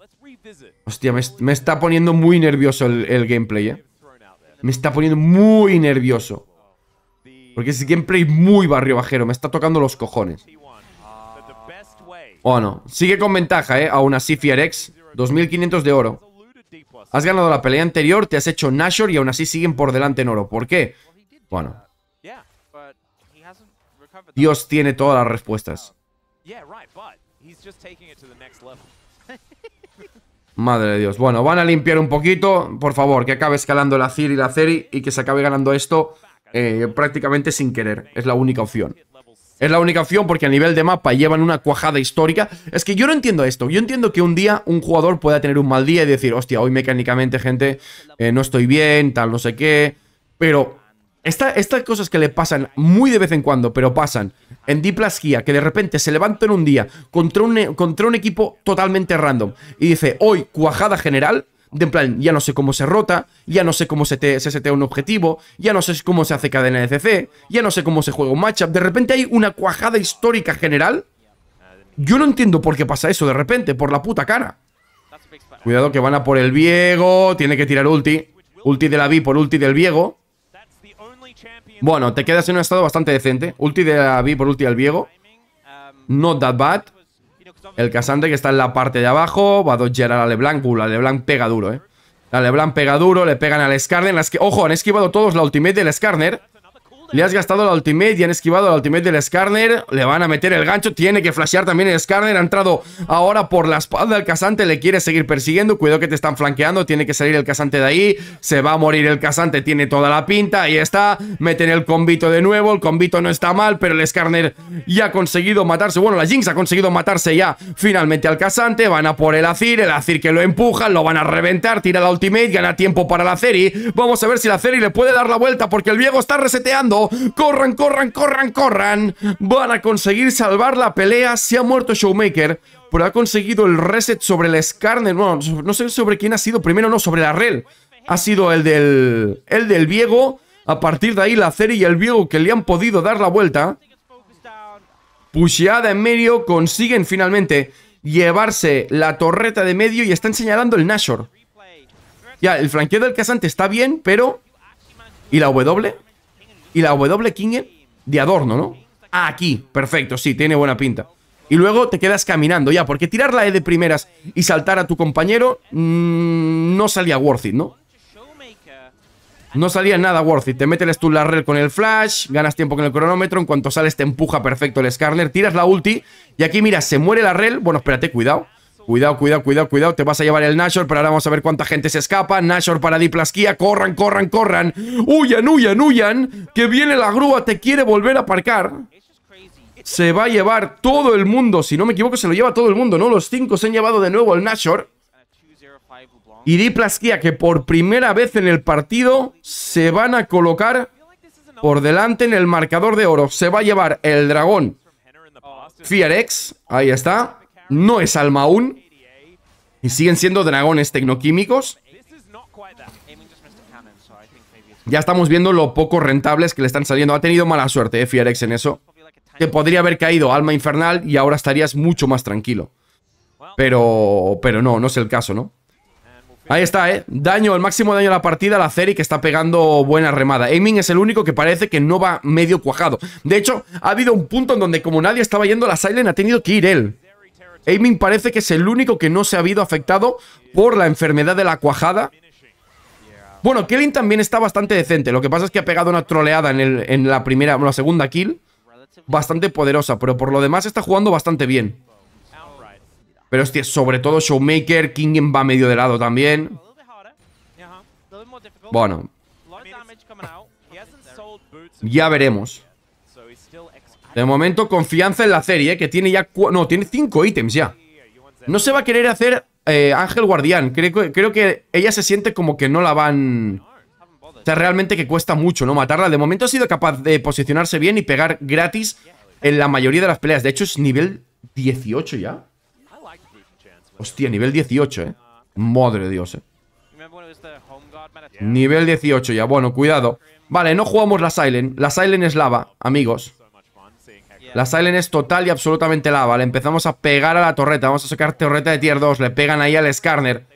Hostia, me, está poniendo muy nervioso el, gameplay, ¿eh? Me está poniendo muy nervioso. Porque es gameplay muy barrio bajero. Me está tocando los cojones. Bueno, oh, Sigue con ventaja, ¿eh? Aún así, Fierex, 2500 de oro. Has ganado la pelea anterior, te has hecho Nashor y aún así siguen por delante en oro. ¿Por qué? Bueno. Dios tiene todas las respuestas. <laughs> Madre de Dios. Bueno, van a limpiar un poquito. Por favor, que acabe escalando la Ciri y la Ceri y que se acabe ganando esto eh, prácticamente sin querer. Es la única opción. Es la única opción porque a nivel de mapa llevan una cuajada histórica. Es que yo no entiendo esto. Yo entiendo que un día un jugador pueda tener un mal día y decir, hostia, hoy mecánicamente, gente, eh, no estoy bien, tal, no sé qué. Pero estas cosas que le pasan muy de vez en cuando, pero pasan en Diplasquia, que de repente se levanta en un día contra un e, equipo totalmente random y dice, hoy cuajada general, de plan, ya no sé cómo se rota, ya no sé cómo se, se setea un objetivo, ya no sé cómo se hace cadena de CC, ya no sé cómo se juega un matchup. De repente hay una cuajada histórica general. Yo no entiendo por qué pasa eso de repente, por la puta cara. Cuidado que van a por el Viego, tiene que tirar ulti. Ulti de la B por ulti del Viego. Bueno, te quedas en un estado bastante decente. Ulti de la B por ulti del Viego. Not that bad. El casante que está en la parte de abajo. Va a dodgear a la LeBlanc. Uh, la LeBlanc pega duro, eh. La LeBlanc pega duro. Le pegan al Skarner. Las Ojo, han esquivado todos la ultimate del Skarner. Le has gastado la ultimate y han esquivado la ultimate del Skarner. Le van a meter el gancho. Tiene que flashear también el Skarner. Ha entrado ahora por la espalda el casante. Le quiere seguir persiguiendo. Cuidado que te están flanqueando. Tiene que salir el casante de ahí. Se va a morir el casante. Tiene toda la pinta. Ahí está. Meten el combito de nuevo. El combito no está mal, pero el Skarner ya ha conseguido matarse. Bueno, la Jinx ha conseguido matarse ya finalmente al casante. Van a por el Azir. El Azir que lo empuja, Lo van a reventar. Tira la ultimate. Gana tiempo para la Ceri. Vamos a ver si la Ceri le puede dar la vuelta porque el viejo está reseteando. Corran, corran, corran, corran. Van a conseguir salvar la pelea. Se ha muerto Showmaker, pero ha conseguido el reset sobre el Skarner. no sé sobre quién ha sido primero, no, sobre la Rel. Ha sido el del, el del Viego. A partir de ahí, la Ceri y el Viego que le han podido dar la vuelta. Pusheada en medio, consiguen finalmente llevarse la torreta de medio y están señalando el Nashor. Ya, el flanqueo del casante está bien, pero... ¿Y la W? Y la W King de adorno, ¿no? Ah, aquí. Perfecto, sí, tiene buena pinta. Y luego te quedas caminando ya, porque tirar la E de primeras y saltar a tu compañero mm, no salía worth it, ¿no? No salía nada worth it. Te metes tú la red con el flash, ganas tiempo con el cronómetro, en cuanto sales te empuja perfecto el Skarner, tiras la ulti y aquí mira, se muere la red. Bueno, espérate, cuidado. Cuidado, cuidado, cuidado, cuidado. Te vas a llevar el Nashor, pero ahora vamos a ver cuánta gente se escapa. Nashor para Diplasquía. Corran, corran, corran. Huyan, huyan, huyan. Que viene la grúa, te quiere volver a aparcar. Se va a llevar todo el mundo. Si no me equivoco, se lo lleva todo el mundo, ¿no? Los cinco se han llevado de nuevo al Nashor. Y Diplasquía, que por primera vez en el partido se van a colocar por delante en el marcador de oro. Se va a llevar el dragón Fiarex. Ahí está no es alma aún. Y siguen siendo dragones tecnoquímicos. Ya estamos viendo lo poco rentables que le están saliendo. Ha tenido mala suerte, eh, en eso. Que podría haber caído alma infernal y ahora estarías mucho más tranquilo. Pero, pero no, no es el caso, ¿no? Ahí está, ¿eh? Daño, el máximo daño a la partida, la Ceri que está pegando buena remada. Aiming es el único que parece que no va medio cuajado. De hecho, ha habido un punto en donde como nadie estaba yendo, la Silent ha tenido que ir él. Aiming parece que es el único que no se ha habido afectado por la enfermedad de la cuajada. Bueno, Kevin también está bastante decente. Lo que pasa es que ha pegado una troleada en, la primera, la segunda kill. Bastante poderosa, pero por lo demás está jugando bastante bien. Pero que sobre todo Showmaker, King va medio de lado también. Bueno. Ya veremos. De momento, confianza en la serie, que tiene ya... No, tiene cinco ítems ya. No se va a querer hacer eh, Ángel Guardián. Creo, creo que ella se siente como que no la van... O realmente que cuesta mucho, ¿no? Matarla. De momento ha sido capaz de posicionarse bien y pegar gratis en la mayoría de las peleas. De hecho, es nivel 18 ya. Hostia, nivel 18, ¿eh? Madre de Dios, ¿eh? Nivel 18 ya. Bueno, cuidado. Vale, no jugamos la Silent. La Silent es lava, amigos. La silent es total y absolutamente lava. Le empezamos a pegar a la torreta. Vamos a sacar torreta de tier 2. Le pegan ahí al Skarner.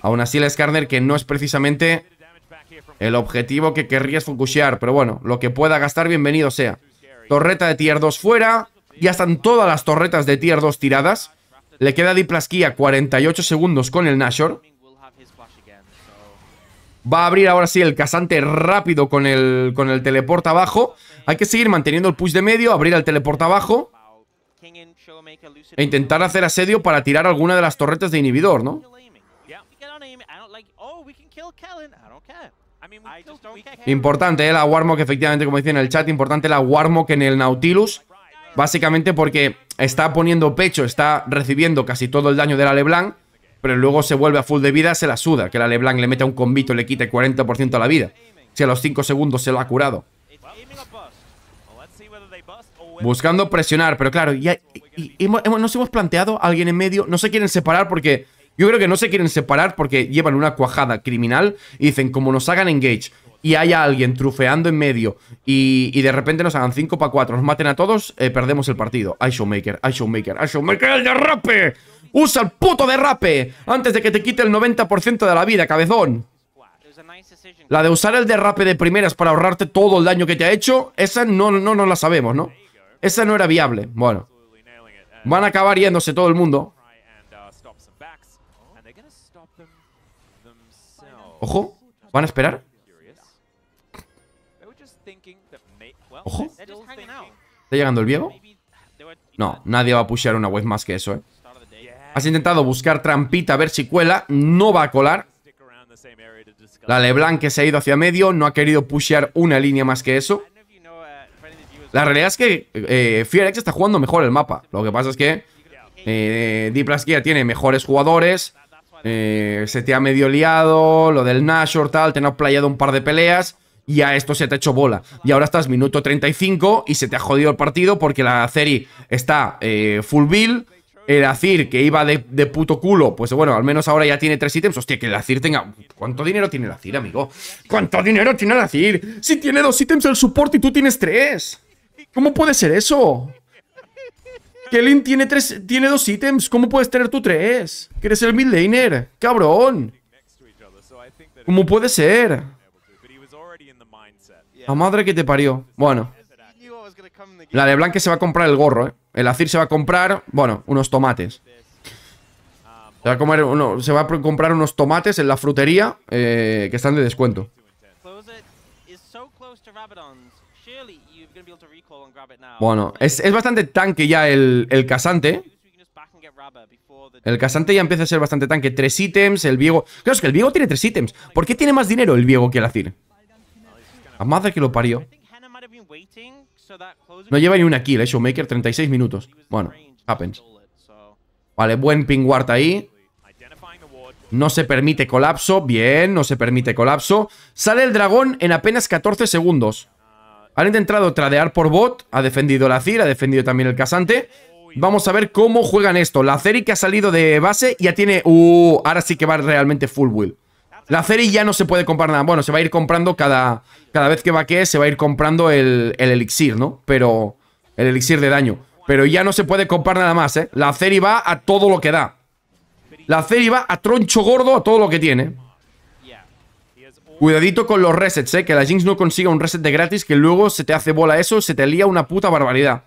Aún así el Skarner que no es precisamente el objetivo que querrías fukushear. Pero bueno, lo que pueda gastar, bienvenido sea. Torreta de tier 2 fuera. Ya están todas las torretas de tier 2 tiradas. Le queda Diplasquía 48 segundos con el Nashor. Va a abrir ahora sí el casante rápido con el, con el teleporta abajo. Hay que seguir manteniendo el push de medio, abrir el teleporta abajo. E intentar hacer asedio para tirar alguna de las torretas de inhibidor, ¿no? Importante, ¿eh? La Warmock, efectivamente, como decía en el chat, importante la que en el Nautilus. Básicamente porque está poniendo pecho, está recibiendo casi todo el daño de la LeBlanc pero luego se vuelve a full de vida, se la suda. Que la LeBlanc le meta un combito y le quite 40% a la vida. Si a los 5 segundos se lo ha curado. Buscando presionar, pero claro, ya y, nos hemos planteado a alguien en medio. No se quieren separar porque... Yo creo que no se quieren separar porque llevan una cuajada criminal y dicen, como nos hagan engage y haya alguien trufeando en medio y, de repente nos hagan 5 para 4, nos maten a todos, eh, perdemos el partido. ¡Ay, Showmaker, ¡Ay, Showmaker, ¡Ay, Showmaker, el Usa el puto derrape antes de que te quite el 90% de la vida, cabezón. La de usar el derrape de primeras para ahorrarte todo el daño que te ha hecho, esa no, no, no la sabemos, ¿no? Esa no era viable. Bueno. Van a acabar yéndose todo el mundo. Ojo. ¿Van a esperar? Ojo. ¿Está llegando el viejo? No, nadie va a pushear una web más que eso, ¿eh? Has intentado buscar trampita a ver si cuela. No va a colar. La Leblanc que se ha ido hacia medio. No ha querido pushear una línea más que eso. La realidad es que eh, está jugando mejor el mapa. Lo que pasa es que eh, Diplaskia tiene mejores jugadores. Eh, se te ha medio liado. Lo del Nashor, tal. Te han playado un par de peleas. Y a esto se te ha hecho bola. Y ahora estás minuto 35 y se te ha jodido el partido porque la Ceri está eh, full bill. El Azir, que iba de, puto culo, pues bueno, al menos ahora ya tiene tres ítems. Hostia, que el Azir tenga... ¿Cuánto dinero tiene el Azir, amigo? ¿Cuánto dinero tiene el Azir? Si tiene dos ítems el soporte y tú tienes tres. ¿Cómo puede ser eso? Kelin tiene tres, tiene dos ítems. ¿Cómo puedes tener tú tres? Que eres el mid Cabrón. ¿Cómo puede ser? La madre que te parió. Bueno. La de Blanque se va a comprar el gorro, eh. El Azir se va a comprar, bueno, unos tomates. Se va a, comprar unos tomates en la frutería eh, que están de descuento. Bueno, es, bastante tanque ya el, el, casante. El casante ya empieza a ser bastante tanque. Tres ítems, el Viego... Claro, es que el Viego tiene tres ítems. ¿Por qué tiene más dinero el Viego que el Azir? A madre que lo parió. No lleva ni una kill, eh, maker 36 minutos. Bueno, happens. Vale, buen ping ahí. No se permite colapso. Bien, no se permite colapso. Sale el dragón en apenas 14 segundos. Han intentado tradear por bot. Ha defendido la Zir, ha defendido también el casante. Vamos a ver cómo juegan esto. La Ceri que ha salido de base ya tiene... Uh, ahora sí que va realmente full wheel. La Ceri ya no se puede comprar nada. Bueno, se va a ir comprando cada, cada vez que va que se va a ir comprando el, elixir, ¿no? Pero el elixir de daño. Pero ya no se puede comprar nada más, ¿eh? La Ceri va a todo lo que da. La Ceri va a troncho gordo a todo lo que tiene. Cuidadito con los resets, ¿eh? Que la Jinx no consiga un reset de gratis, que luego se te hace bola eso, se te lía una puta barbaridad.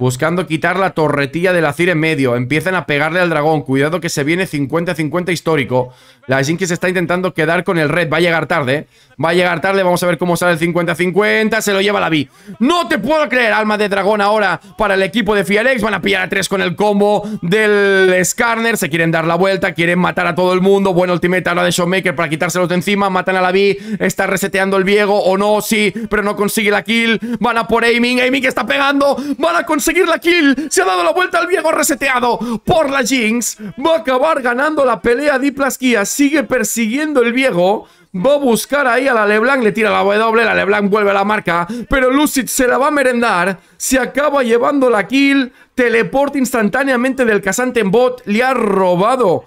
Buscando quitar la torretilla de la CIR en medio. Empiezan a pegarle al dragón. Cuidado que se viene 50-50 histórico. La Jinx se está intentando quedar con el red. Va a llegar tarde. ¿eh? Va a llegar tarde. Vamos a ver cómo sale el 50-50. Se lo lleva la B. ¡No te puedo creer! Alma de dragón ahora para el equipo de Fialex. Van a pillar a tres con el combo del Skarner. Se quieren dar la vuelta. Quieren matar a todo el mundo. Buen ultimate ahora de Showmaker para quitárselo de encima. Matan a la B. Está reseteando el viejo O no, sí. Pero no consigue la kill. Van a por Aiming. Aiming que está pegando. Van a conseguir seguir la kill. Se ha dado la vuelta al viejo reseteado por la Jinx. Va a acabar ganando la pelea Diplasquía. Sigue persiguiendo el viejo. Va a buscar ahí a la Leblanc, le tira la W, la Leblanc vuelve a la marca, pero Lucid se la va a merendar, se acaba llevando la kill, teleporta instantáneamente del casante en bot, le ha robado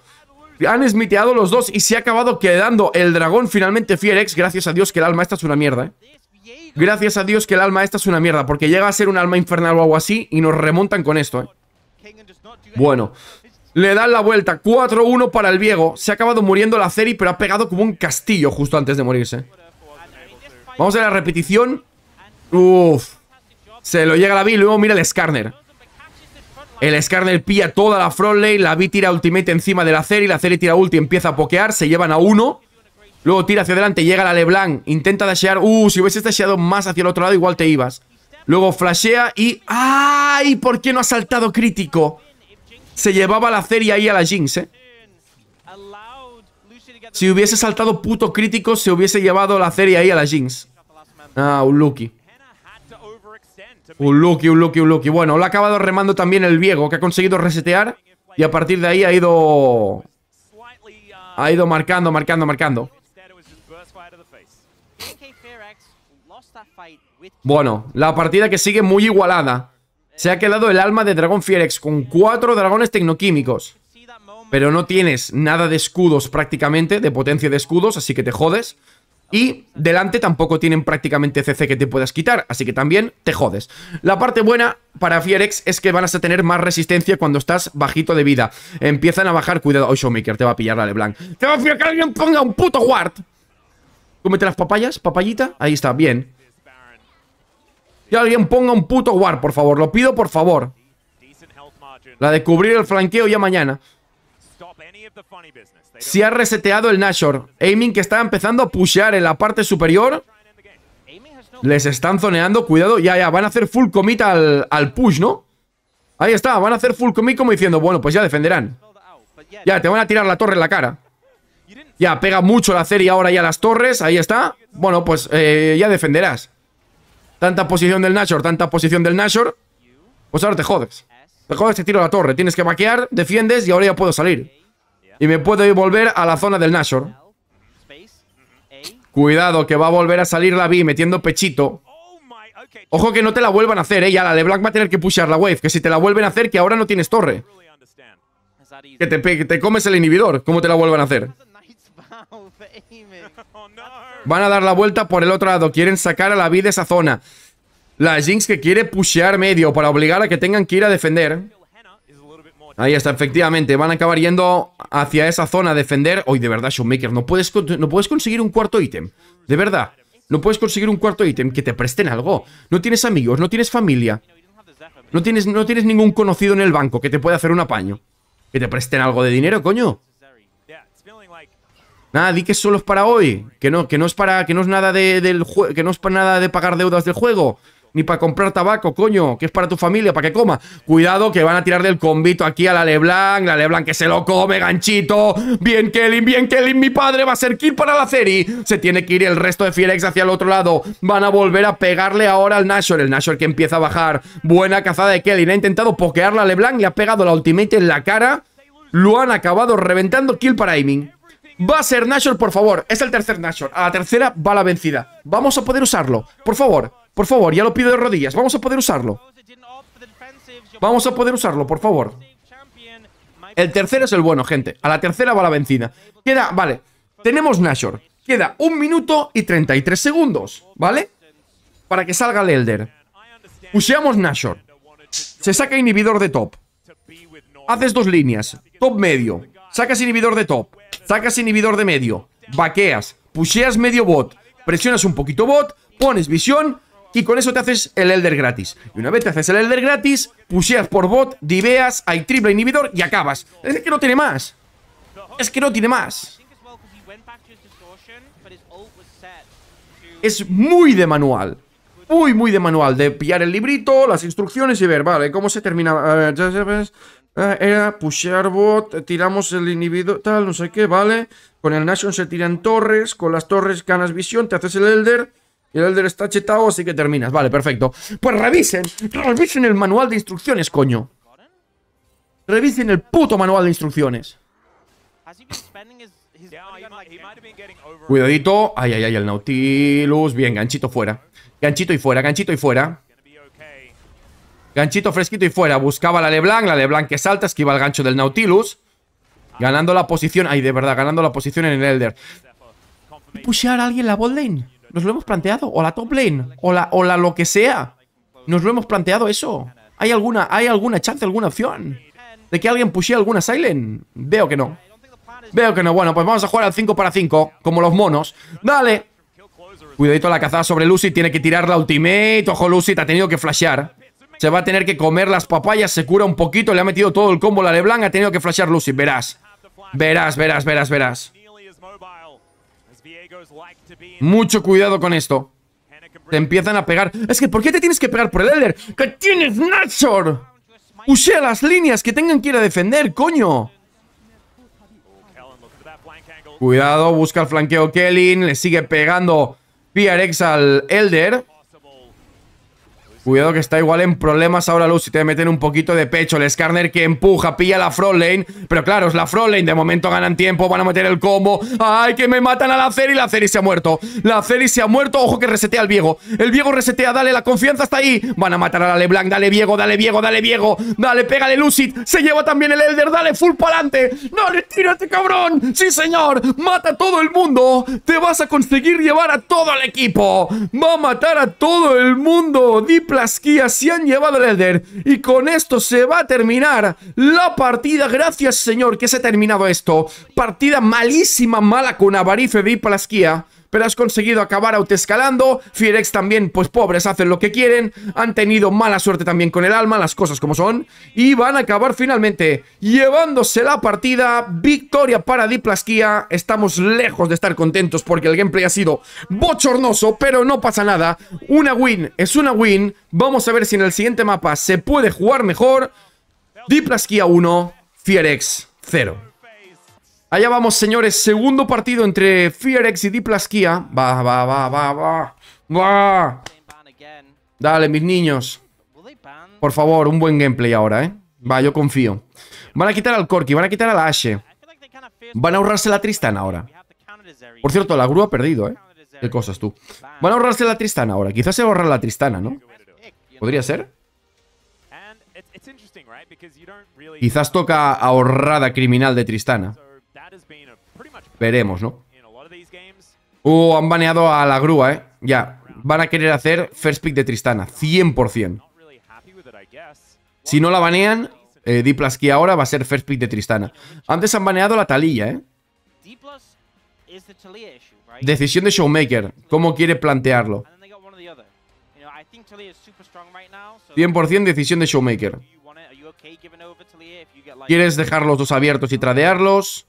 han smiteado los dos y se ha acabado quedando el dragón finalmente Fierex. Gracias a Dios que el alma esta es una mierda, ¿eh? Gracias a Dios que el alma esta es una mierda, porque llega a ser un alma infernal o algo así y nos remontan con esto, ¿eh? Bueno, le dan la vuelta, 4-1 para el viejo. Se ha acabado muriendo la Ceri, pero ha pegado como un castillo justo antes de morirse. Vamos a la repetición. Uff, Se lo llega la B y luego mira el Skarner. El Skarner pilla toda la front la B tira ultimate encima de la Ceri, la Ceri tira ulti, empieza a pokear, se llevan a uno. Luego tira hacia adelante, llega la Leblanc, intenta dashear. Uh, si hubiese dasheado más hacia el otro lado, igual te ibas. Luego flashea y... ¡Ay! ¿Por qué no ha saltado crítico? Se llevaba la serie ahí a la Jinx, ¿eh? Si hubiese saltado puto crítico, se hubiese llevado la serie ahí a la Jinx. Ah, un Lucky. Un Lucky, un Lucky, un Lucky. Bueno, lo ha acabado remando también el Viego, que ha conseguido resetear. Y a partir de ahí ha ido... Ha ido marcando, marcando, marcando. Bueno, la partida que sigue muy igualada. Se ha quedado el alma de Dragón Fierex con cuatro dragones tecnoquímicos. Pero no tienes nada de escudos prácticamente, de potencia de escudos, así que te jodes. Y delante tampoco tienen prácticamente CC que te puedas quitar, así que también te jodes. La parte buena para Fierex es que van a tener más resistencia cuando estás bajito de vida. Empiezan a bajar, cuidado, Hoy Showmaker, te va a pillar la LeBlanc. ¡Te va a pillar que alguien ponga un puto ward! Cómete las papayas, papayita, ahí está, bien. Que alguien ponga un puto guard, por favor. Lo pido, por favor. La de cubrir el flanqueo ya mañana. Se ha reseteado el Nashor. Aiming que está empezando a pushear en la parte superior. Les están zoneando. Cuidado. Ya, ya. Van a hacer full commit al, push, ¿no? Ahí está. Van a hacer full commit como diciendo, bueno, pues ya defenderán. Ya, te van a tirar la torre en la cara. Ya, pega mucho la serie ahora ya las torres. Ahí está. Bueno, pues eh, ya defenderás. Tanta posición del Nashor, tanta posición del Nashor. Pues ahora te jodes. Te jodes, te tiro la torre. Tienes que maquear defiendes y ahora ya puedo salir. Y me puedo volver a la zona del Nashor. Cuidado, que va a volver a salir la B metiendo pechito. Ojo que no te la vuelvan a hacer, eh. Ya la LeBlanc va a tener que pushar la wave. Que si te la vuelven a hacer, que ahora no tienes torre. Que te, que te comes el inhibidor. ¿Cómo te la vuelvan a hacer? <laughs> Van a dar la vuelta por el otro lado. Quieren sacar a la vida esa zona. La Jinx que quiere pushear medio para obligar a que tengan que ir a defender. Ahí está, efectivamente. Van a acabar yendo hacia esa zona a defender. Hoy, de verdad, Showmaker, no puedes, no puedes conseguir un cuarto ítem. De verdad. No puedes conseguir un cuarto ítem que te presten algo. No tienes amigos, no tienes familia. No tienes, no tienes ningún conocido en el banco que te pueda hacer un apaño. Que te presten algo de dinero, coño. Nada, di que solo es para hoy, que no, que no es para, que no es nada de, que no es para nada de pagar deudas del juego, ni para comprar tabaco, coño, que es para tu familia, para que coma. Cuidado que van a tirar del convito aquí a la Leblanc, la Leblanc que se lo come, ganchito. Bien, Kelly, bien, Kelly, mi padre va a ser kill para la serie. Se tiene que ir el resto de Firex hacia el otro lado. Van a volver a pegarle ahora al Nashor, el Nashor que empieza a bajar. Buena cazada de Kelly, ha intentado pokear la Leblanc, le ha pegado la ultimate en la cara. Lo han acabado reventando kill para Aiming. Va a ser Nashor, por favor. Es el tercer Nashor. A la tercera va la vencida. Vamos a poder usarlo. Por favor, por favor, ya lo pido de rodillas. Vamos a poder usarlo. Vamos a poder usarlo, por favor. El tercero es el bueno, gente. A la tercera va la vencida. Queda, vale. Tenemos Nashor. Queda un minuto y 33 segundos, ¿vale? Para que salga el Elder. Useamos Nashor. Se saca inhibidor de top. Haces dos líneas. Top medio. Sacas inhibidor de top. Sacas inhibidor de medio, vaqueas, pusheas medio bot, presionas un poquito bot, pones visión y con eso te haces el Elder gratis. Y una vez te haces el Elder gratis, pusheas por bot, diveas, hay triple inhibidor y acabas. Es que no tiene más. Es que no tiene más. Es muy de manual. Muy, muy de manual. De pillar el librito, las instrucciones y ver, vale, cómo se termina. Ah, era pushear bot, tiramos el inhibidor, tal, no sé qué, ¿vale? Con el Nation se tiran torres, con las torres ganas visión, te haces el Elder... Y el Elder está chetado, así que terminas. Vale, perfecto. Pues revisen, revisen el manual de instrucciones, coño. Revisen el puto manual de instrucciones. Cuidadito. Ay, ay, ay, el Nautilus. Bien, ganchito fuera. Ganchito y fuera, ganchito y fuera. Ganchito fresquito y fuera. Buscaba la Leblanc. La Leblanc que salta, esquiva el gancho del Nautilus. Ganando la posición. Ay, de verdad, ganando la posición en el Elder. ¿Pushear a alguien la bot lane? ¿Nos lo hemos planteado? ¿O la top lane? ¿O la, lo que sea? ¿Nos lo hemos planteado eso? ¿Hay alguna, hay alguna chance, alguna opción? ¿De que alguien pushee alguna Silent? Veo que no. Veo que no. Bueno, pues vamos a jugar al 5 para 5, como los monos. ¡Dale! Cuidadito la cazada sobre Lucy. Tiene que tirar la ultimate. Ojo, Lucy, te ha tenido que flashear. Se va a tener que comer las papayas. Se cura un poquito. Le ha metido todo el combo la Leblanc. Ha tenido que flashear Lucy. Verás. Verás, verás, verás, verás. Mucho cuidado con esto. Te empiezan a pegar. Es que, ¿por qué te tienes que pegar por el Elder? ¡Que tienes Nashor! Usé las líneas que tengan que ir a defender, coño. Cuidado, busca el flanqueo Kelly Le sigue pegando PRX al Elder. Cuidado que está igual en problemas ahora Luz te meten un poquito de pecho. El Skarner que empuja, pilla la front Pero claro, es la front De momento ganan tiempo, van a meter el combo. ¡Ay, que me matan a la Ceri! La Ceri se ha muerto. La Ceri se ha muerto. Ojo que resetea al Viego. El Viego resetea, dale, la confianza está ahí. Van a matar a la LeBlanc. Dale, Viego, dale, Viego, dale, Viego. Dale, pégale, Lucid. Se lleva también el Elder. Dale, full pa'lante. ¡No, retírate, cabrón! ¡Sí, señor! ¡Mata a todo el mundo! ¡Te vas a conseguir llevar a todo el equipo! ¡Va a matar a todo el mundo! Plasquía se han llevado el Elder. Y con esto se va a terminar la partida. Gracias, señor, que se ha terminado esto. Partida malísima, mala con Avarife de plasquía pero has conseguido acabar autoescalando. Fierrex también, pues pobres, hacen lo que quieren. Han tenido mala suerte también con el alma, las cosas como son. Y van a acabar finalmente llevándose la partida. Victoria para Diplasquía. Estamos lejos de estar contentos porque el gameplay ha sido bochornoso, pero no pasa nada. Una win es una win. Vamos a ver si en el siguiente mapa se puede jugar mejor. Diplasquía 1, Fierex 0. Allá vamos, señores. Segundo partido entre FearX y Diplasquia. Va, va, va, va, va. Dale, mis niños. Por favor, un buen gameplay ahora, ¿eh? Va, yo confío. Van a quitar al Corki, van a quitar a la Ashe. Van a ahorrarse la Tristana ahora. Por cierto, la grúa ha perdido, ¿eh? Qué cosas tú. Van a ahorrarse la Tristana ahora. Quizás se ahorra la Tristana, ¿no? ¿Podría ser? Quizás toca ahorrada criminal de Tristana. Veremos, ¿no? Uh, han baneado a la grúa, ¿eh? Ya, van a querer hacer first pick de Tristana, 100%. Si no la banean, eh, Diplaski ahora va a ser first pick de Tristana. Antes han baneado la Talilla, ¿eh? Decisión de Showmaker, ¿cómo quiere plantearlo? 100% decisión de Showmaker. ¿Quieres dejar los dos abiertos y tradearlos?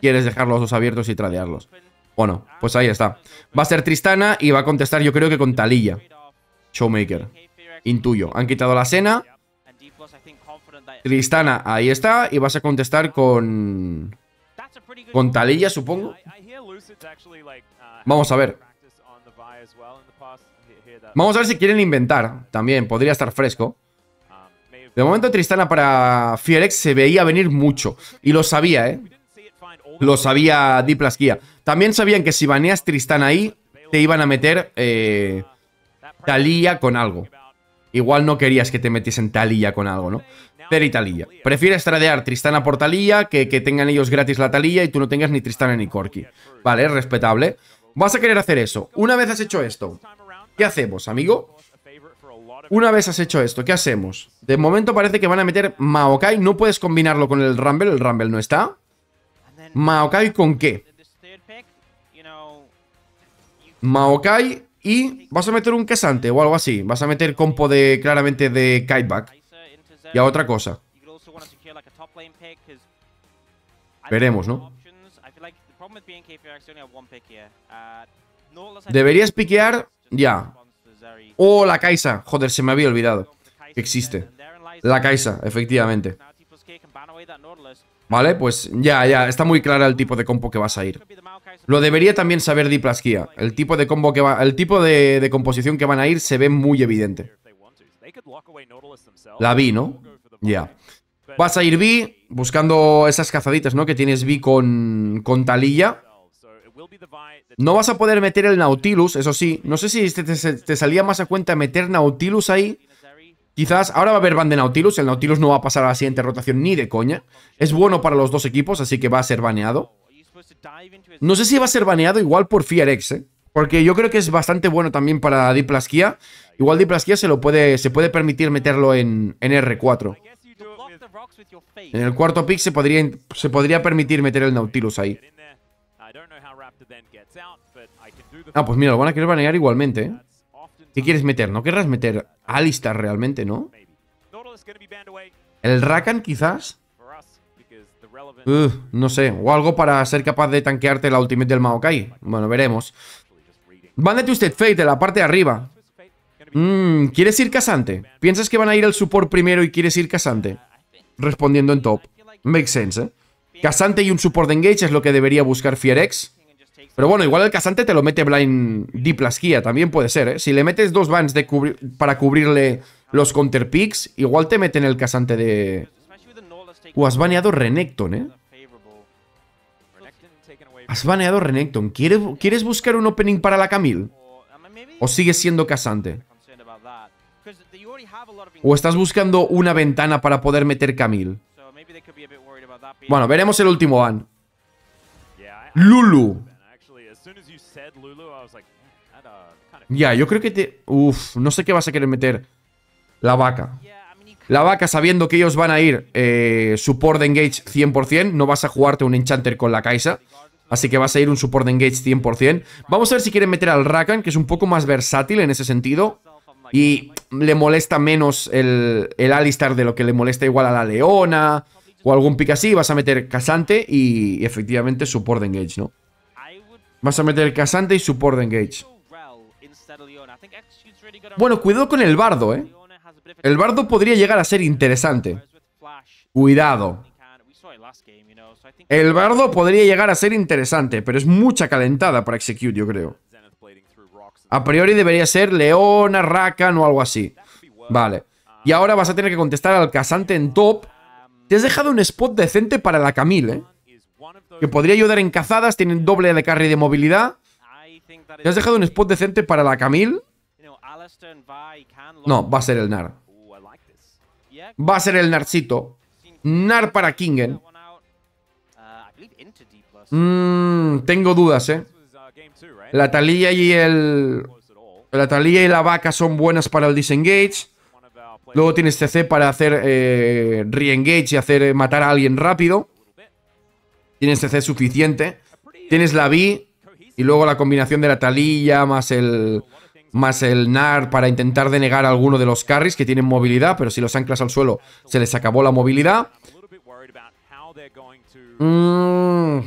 quieres dejar los dos abiertos y tradearlos. Bueno, pues ahí está. Va a ser Tristana y va a contestar yo creo que con Talilla. Showmaker. Intuyo. Han quitado la cena. Tristana, ahí está. Y vas a contestar con... Con Talilla, supongo. Vamos a ver. Vamos a ver si quieren inventar. También, podría estar fresco. De momento Tristana para Fierex se veía venir mucho. Y lo sabía, ¿eh? Lo sabía Diplasquía. También sabían que si baneas Tristana ahí, te iban a meter eh, Talía con algo. Igual no querías que te metiesen Talía con algo, ¿no? Pero y Talía. Prefieres tradear Tristana por Talía que, tengan ellos gratis la Talía y tú no tengas ni Tristana ni Corki. Vale, respetable. Vas a querer hacer eso. Una vez has hecho esto, ¿qué hacemos, amigo? Una vez has hecho esto, ¿qué hacemos? De momento parece que van a meter Maokai. No puedes combinarlo con el Rumble, el Rumble no está. Maokai con qué. Maokai y vas a meter un quesante o algo así. Vas a meter compo de claramente de kiteback. Y a otra cosa. Veremos, ¿no? Deberías piquear ya. O oh, la Kaisa. Joder, se me había olvidado. Existe. La Kaisa, efectivamente. ¿Vale? Pues ya, ya, está muy clara el tipo de combo que vas a ir. Lo debería también saber Diplasquía. El tipo de combo que va, el tipo de, composición que van a ir se ve muy evidente. La vi, ¿no? Ya. Vas a ir B buscando esas cazaditas, ¿no? Que tienes B con, con Talilla. No vas a poder meter el Nautilus, eso sí. No sé si te, te salía más a cuenta meter Nautilus ahí Quizás ahora va a haber ban de Nautilus, el Nautilus no va a pasar a la siguiente rotación ni de coña. Es bueno para los dos equipos, así que va a ser baneado. No sé si va a ser baneado igual por FireX, ¿eh? Porque yo creo que es bastante bueno también para Diplasquia. Igual Diplasquia se lo puede, se puede permitir meterlo en, R4. En el cuarto pick se podría, se podría permitir meter el Nautilus ahí. Ah, pues mira, lo van a querer banear igualmente, ¿eh? ¿Qué quieres meter? ¿No querrás meter Alistar realmente, no? ¿El Rakan quizás? no sé, o algo para ser capaz de tanquearte la ultimate del Maokai. Bueno, veremos. Van usted, Fate la parte de arriba. Mm, ¿Quieres ir casante? ¿Piensas que van a ir al support primero y quieres ir casante? Respondiendo en top. Makes sense, ¿eh? Casante y un support de engage es lo que debería buscar Fierex. Pero bueno, igual el Cazante te lo mete Blind Diplasquía, también puede ser, ¿eh? Si le metes dos bans para cubrirle los Counterpicks, igual te meten el casante de... O has baneado Renekton, ¿eh? Has baneado Renekton. ¿Quieres, buscar un opening para la Camille? ¿O sigues siendo casante? ¿O estás buscando una ventana para poder meter Camille? Bueno, veremos el último ban. Lulu. Ya, yo creo que te... Uf, no sé qué vas a querer meter. La vaca. La vaca, sabiendo que ellos van a ir eh, support de engage 100%, no vas a jugarte un enchanter con la Kaisa. Así que vas a ir un support de engage 100%. Vamos a ver si quieren meter al Rakan, que es un poco más versátil en ese sentido. Y le molesta menos el, Alistar de lo que le molesta igual a la Leona o algún pick así. Vas a meter Casante y, y efectivamente support de engage, ¿no? Vas a meter Casante y support de engage. Bueno, cuidado con el bardo, ¿eh? El bardo podría llegar a ser interesante. Cuidado. El bardo podría llegar a ser interesante, pero es mucha calentada para Execute, yo creo. A priori debería ser Leona, Rakan o algo así. Vale. Y ahora vas a tener que contestar al casante en top. Um, Te has dejado un spot decente para la Camille, ¿eh? Que podría ayudar en cazadas, tienen doble de carry de movilidad. ¿Te has dejado un spot decente para la Camille? No, va a ser el Nar. Va a ser el Narcito. Nar para Kingen. Mm, tengo dudas, ¿eh? La Talía y el... La Talía y la Vaca son buenas para el disengage. Luego tienes CC para hacer eh, reengage y hacer matar a alguien rápido. Tienes CC suficiente. Tienes la B y luego la combinación de la talilla más el, más el NAR para intentar denegar a alguno de los carries que tienen movilidad, pero si los anclas al suelo se les acabó la movilidad. Mm,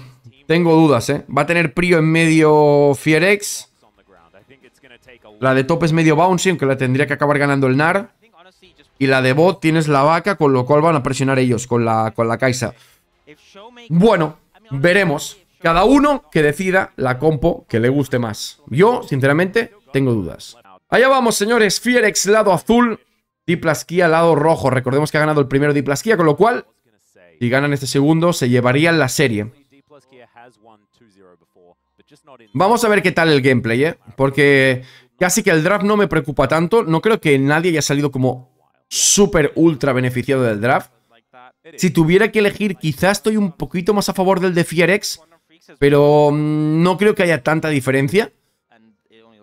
tengo dudas, ¿eh? Va a tener Prio en medio Fierex. La de top es medio bouncy, aunque la tendría que acabar ganando el NAR. Y la de bot tienes la vaca, con lo cual van a presionar ellos con la, con la Kaisa. Bueno, veremos. Cada uno que decida la compo que le guste más. Yo, sinceramente, tengo dudas. Allá vamos, señores. Fierex, lado azul. Diplasquía, lado rojo. Recordemos que ha ganado el primero Diplasquía, con lo cual, si ganan este segundo, se llevarían la serie. Vamos a ver qué tal el gameplay, ¿eh? Porque casi que el draft no me preocupa tanto. No creo que nadie haya salido como súper ultra beneficiado del draft. Si tuviera que elegir, quizás estoy un poquito más a favor del de Fierex, pero mm, no creo que haya tanta diferencia.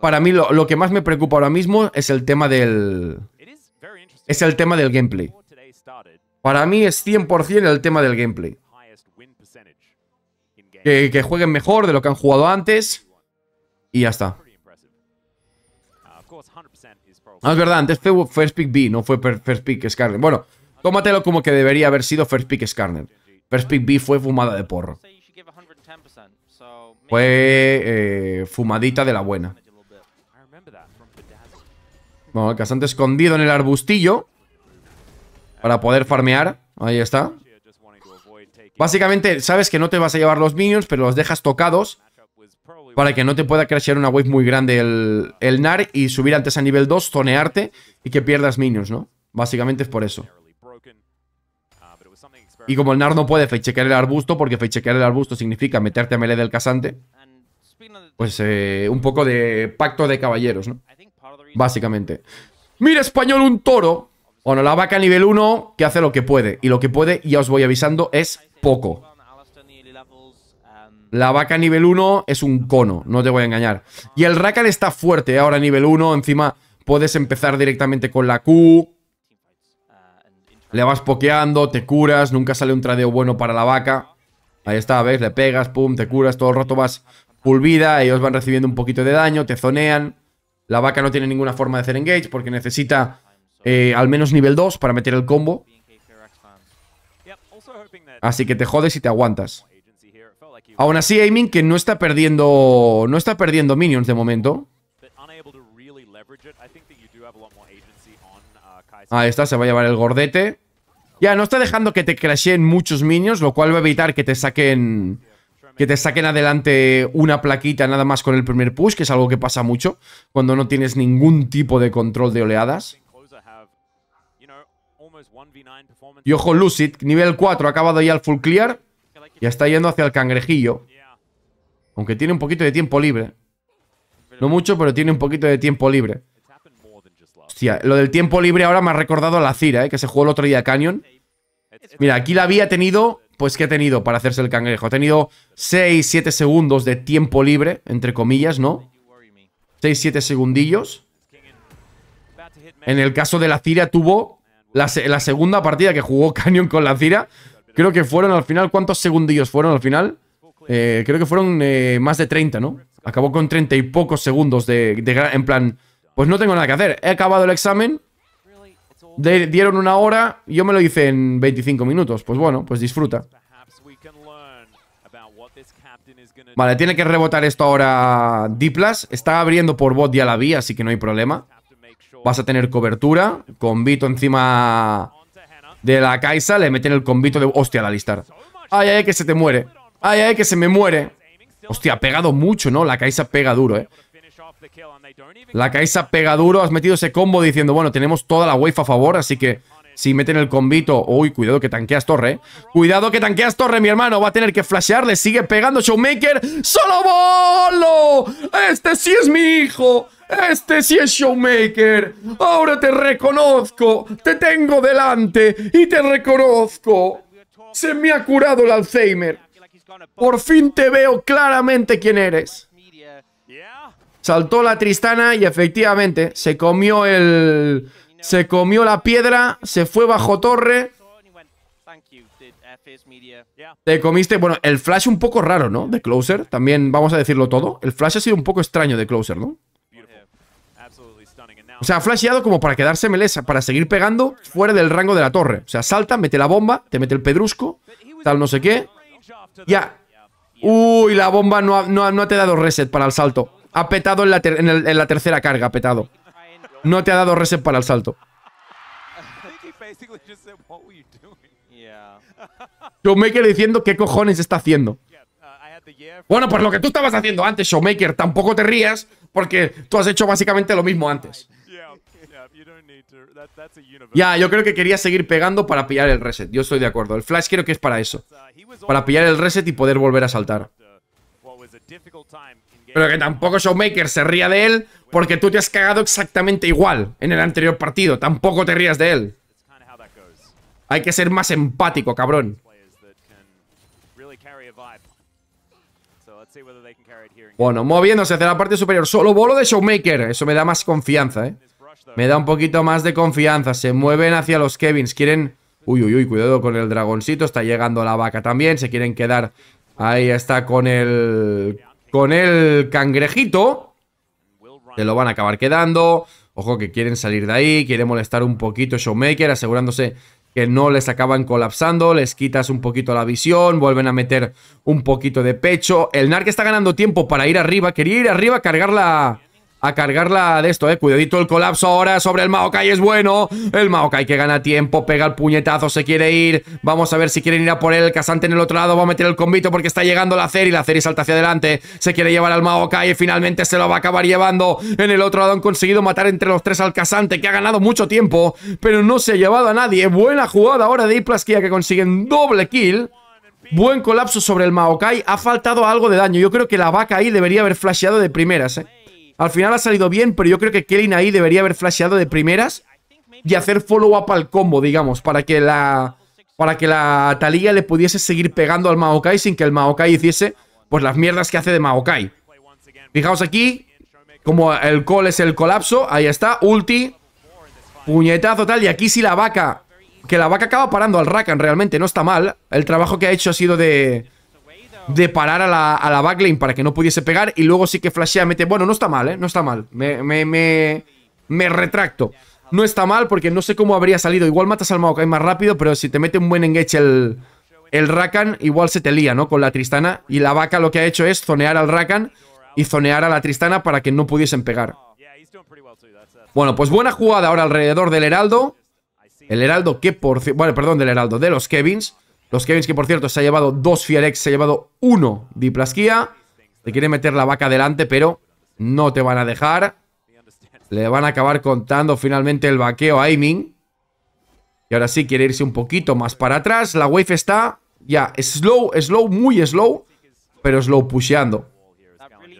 Para mí lo, que más me preocupa ahora mismo es el tema del... Es el tema del gameplay. Para mí es 100% el tema del gameplay. Que, jueguen mejor de lo que han jugado antes. Y ya está. Uh, ah, es verdad, antes fue First Pick B, no fue First Pick Scarlet. Bueno, tómatelo como que debería haber sido First Pick Scarlet. First Pick B fue fumada de porro. Fue eh, fumadita de la buena. Bueno, el escondido en el arbustillo. Para poder farmear. Ahí está. Básicamente, sabes que no te vas a llevar los minions, pero los dejas tocados. Para que no te pueda crecer una wave muy grande el, el NAR y subir antes a nivel 2, zonearte y que pierdas minions, ¿no? Básicamente es por eso. Y como el NAR no puede fechequear el arbusto, porque fechequear el arbusto significa meterte a melee del casante, pues eh, un poco de pacto de caballeros, ¿no? Básicamente. Mira, español, un toro. Bueno, la vaca nivel 1 que hace lo que puede. Y lo que puede, ya os voy avisando, es poco. La vaca nivel 1 es un cono, no te voy a engañar. Y el Rakan está fuerte ahora nivel 1. Encima puedes empezar directamente con la Q. Le vas pokeando, te curas, nunca sale un tradeo bueno para la vaca. Ahí está, ¿ves? Le pegas, pum, te curas, todo el rato vas pulvida, ellos van recibiendo un poquito de daño, te zonean. La vaca no tiene ninguna forma de hacer engage porque necesita eh, al menos nivel 2 para meter el combo. Así que te jodes y te aguantas. Aún así, Aiming que no está perdiendo. No está perdiendo minions de momento. Ahí está, se va a llevar el gordete. Ya, no está dejando que te crasheen muchos minions, lo cual va a evitar que te saquen... Que te saquen adelante una plaquita nada más con el primer push, que es algo que pasa mucho cuando no tienes ningún tipo de control de oleadas. Y ojo, Lucid, nivel 4, ha acabado ya el full clear. Ya está yendo hacia el cangrejillo. Aunque tiene un poquito de tiempo libre. No mucho, pero tiene un poquito de tiempo libre. Hostia, lo del tiempo libre ahora me ha recordado a la Cira, ¿eh? que se jugó el otro día Canyon. Mira, aquí la había tenido, pues ¿qué ha tenido para hacerse el cangrejo. Ha tenido 6, 7 segundos de tiempo libre, entre comillas, ¿no? 6, 7 segundillos. En el caso de la Cira tuvo la, segunda partida que jugó Canyon con la Cira. Creo que fueron al final, ¿cuántos segundillos fueron al final? Eh, creo que fueron eh, más de 30, ¿no? Acabó con 30 y pocos segundos de, de, en plan, pues no tengo nada que hacer. He acabado el examen, dieron una hora, yo me lo hice en 25 minutos. Pues bueno, pues disfruta. Vale, tiene que rebotar esto ahora Diplas. Está abriendo por bot ya la vía, así que no hay problema. Vas a tener cobertura. Convito encima de la Kaisa. Le meten el convito de... Hostia, la listar. Ay, ay, que se te muere. Ay, ay, que se me muere. Hostia, ha pegado mucho, ¿no? La Kaisa pega duro, ¿eh? La Caixa pega duro, has metido ese combo diciendo, bueno, tenemos toda la wave a favor, así que si meten el combito... Uy, cuidado que tanqueas torre, eh. Cuidado que tanqueas torre, mi hermano. Va a tener que flashearle, le sigue pegando Showmaker. ¡Solo bolo! ¡Este sí es mi hijo! Este sí es Showmaker. Ahora te reconozco. Te tengo delante y te reconozco. Se me ha curado el Alzheimer. Por fin te veo claramente quién eres. Saltó la Tristana y efectivamente se comió el... Se comió la piedra, se fue bajo torre. Te comiste, bueno, el flash un poco raro, ¿no? De Closer, también vamos a decirlo todo. El flash ha sido un poco extraño de Closer, ¿no? O sea, ha flasheado como para quedarse melesa, para seguir pegando fuera del rango de la torre. O sea, salta, mete la bomba, te mete el pedrusco, tal no sé qué. Ya. Uy, la bomba no, ha, no, no te ha dado reset para el salto. Ha petado en la, tercera carga, ha petado. No te ha dado reset para el salto. Showmaker diciendo qué cojones está haciendo. Bueno, por pues lo que tú estabas haciendo antes, Showmaker, tampoco te rías porque tú has hecho básicamente lo mismo antes. Ya, yo creo que quería seguir pegando para pillar el reset. Yo estoy de acuerdo. El flash creo que es para eso. Para pillar el reset y poder volver a saltar. Pero que tampoco Showmaker se ría de él porque tú te has cagado exactamente igual en el anterior partido. Tampoco te rías de él. Hay que ser más empático, cabrón. Bueno, moviéndose hacia la parte superior. Solo bolo de Showmaker. Eso me da más confianza, ¿eh? Me da un poquito más de confianza. Se mueven hacia los Kevins. Quieren... Uy, uy, uy, cuidado con el dragoncito. Está llegando la vaca también. Se quieren quedar... Ahí está con el con el cangrejito. te lo van a acabar quedando. Ojo que quieren salir de ahí, quiere molestar un poquito Showmaker, asegurándose que no les acaban colapsando, les quitas un poquito la visión, vuelven a meter un poquito de pecho. El Nark está ganando tiempo para ir arriba, quería ir arriba, a cargar la, a cargarla de esto, eh. Cuidadito el colapso ahora sobre el Maokai, es bueno. El Maokai que gana tiempo, pega el puñetazo, se quiere ir. Vamos a ver si quieren ir a por él. El Casante en el otro lado va a meter el convito porque está llegando la Ceri. La Ceri salta hacia adelante, se quiere llevar al Maokai y finalmente se lo va a acabar llevando. En el otro lado han conseguido matar entre los tres al Casante que ha ganado mucho tiempo, pero no se ha llevado a nadie. Buena jugada ahora de Iplasquia que consiguen doble kill. Buen colapso sobre el Maokai. Ha faltado algo de daño. Yo creo que la vaca ahí debería haber flasheado de primeras, eh. Al final ha salido bien, pero yo creo que Kelly ahí debería haber flasheado de primeras y hacer follow-up al combo, digamos, para que la para que la Talía le pudiese seguir pegando al Maokai sin que el Maokai hiciese pues las mierdas que hace de Maokai. Fijaos aquí, como el call es el colapso, ahí está, ulti, puñetazo tal, y aquí sí la vaca, que la vaca acaba parando al Rakan realmente, no está mal, el trabajo que ha hecho ha sido de, de parar a la, a backlane para que no pudiese pegar. Y luego sí que flashea, mete. Bueno, no está mal, ¿eh? No está mal. Me, me, me, retracto. No está mal porque no sé cómo habría salido. Igual matas al Maokai más rápido, pero si te mete un buen engage el, el Rakan, igual se te lía, ¿no? Con la Tristana. Y la vaca lo que ha hecho es zonear al Rakan y zonear a la Tristana para que no pudiesen pegar. Bueno, pues buena jugada ahora alrededor del Heraldo. El Heraldo que por... Bueno, perdón, del Heraldo, de los Kevins. Los Kevins, que por cierto se ha llevado dos Fierex, se ha llevado uno Diplasquía. Le quiere meter la vaca adelante, pero no te van a dejar. Le van a acabar contando finalmente el vaqueo a Aiming. Y ahora sí quiere irse un poquito más para atrás. La wave está ya slow, slow, muy slow. Pero slow pusheando.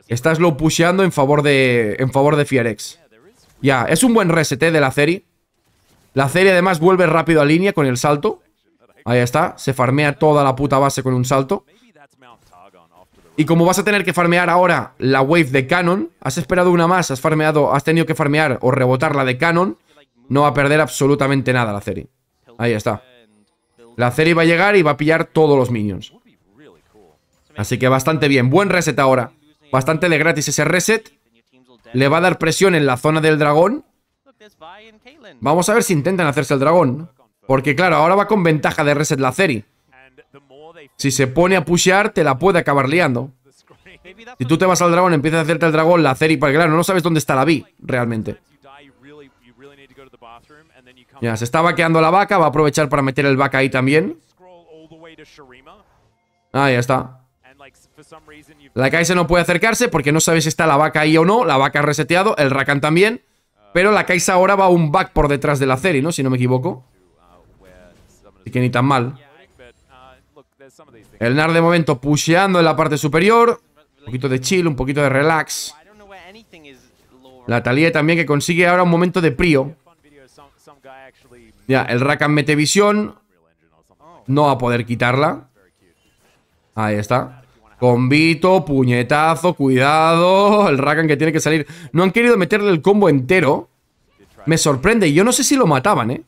Está slow pusheando en favor de, en favor de Fierex. Ya, es un buen reset eh, de la serie. La serie además vuelve rápido a línea con el salto. Ahí está, se farmea toda la puta base con un salto. Y como vas a tener que farmear ahora la wave de Canon, has esperado una más, has farmeado, has tenido que farmear o rebotar la de Canon, no va a perder absolutamente nada la ceri. Ahí está. La ceri va a llegar y va a pillar todos los minions. Así que bastante bien. Buen reset ahora. Bastante de gratis ese reset. Le va a dar presión en la zona del dragón. Vamos a ver si intentan hacerse el dragón. Porque claro, ahora va con ventaja de reset la ceri. Si se pone a pushear, te la puede acabar liando. Si tú te vas al dragón, empieza a hacerte el dragón, la Ceri, porque claro, no sabes dónde está la Vi, realmente. Ya, se está vaqueando la vaca, va a aprovechar para meter el vaca ahí también. Ah, ya está. La Kai'Sa no puede acercarse porque no sabes si está la vaca ahí o no. La vaca ha reseteado, el Rakan también. Uh, Pero la Kaisa ahora va un back por detrás de la Ceri, ¿no? Si no me equivoco. Así que ni tan mal. El NAR de momento pusheando en la parte superior. Un poquito de chill, un poquito de relax. La Talia también que consigue ahora un momento de prio. Ya, el Rakan mete visión. No va a poder quitarla. Ahí está. Combito, puñetazo, cuidado. El Rakan que tiene que salir. No han querido meterle el combo entero. Me sorprende. Yo no sé si lo mataban, ¿eh?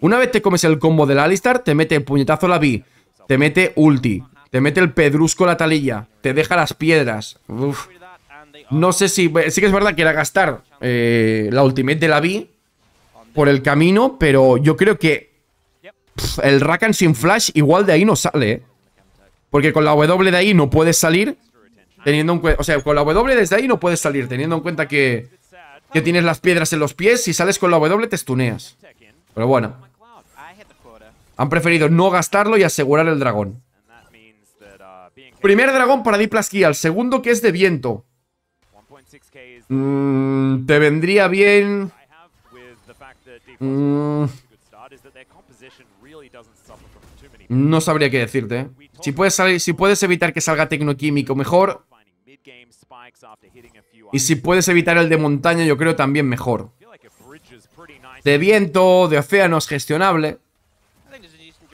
Una vez te comes el combo del Alistar, te mete el puñetazo la B, te mete ulti, te mete el pedrusco la talilla, te deja las piedras. No sé si... Eh, sí que es verdad que era gastar eh, la ultimate de la B por el camino, pero yo creo que el Rakan sin flash igual de ahí no sale, eh. Porque con la W de ahí no puedes salir teniendo en cuenta... O sea, con la W desde ahí no puedes salir teniendo en cuenta que, que tienes las piedras en los pies. Si sales con la W te estuneas. Pero bueno. Han preferido no gastarlo y asegurar el dragón. Uh, Primer dragón para Diplasquía, el segundo que es de viento. Mm, te vendría bien... Mm. no sabría qué decirte. ¿eh? Si puedes, si puedes evitar que salga Tecnoquímico, mejor. Y si puedes evitar el de montaña, yo creo también mejor. De viento, de océano es gestionable.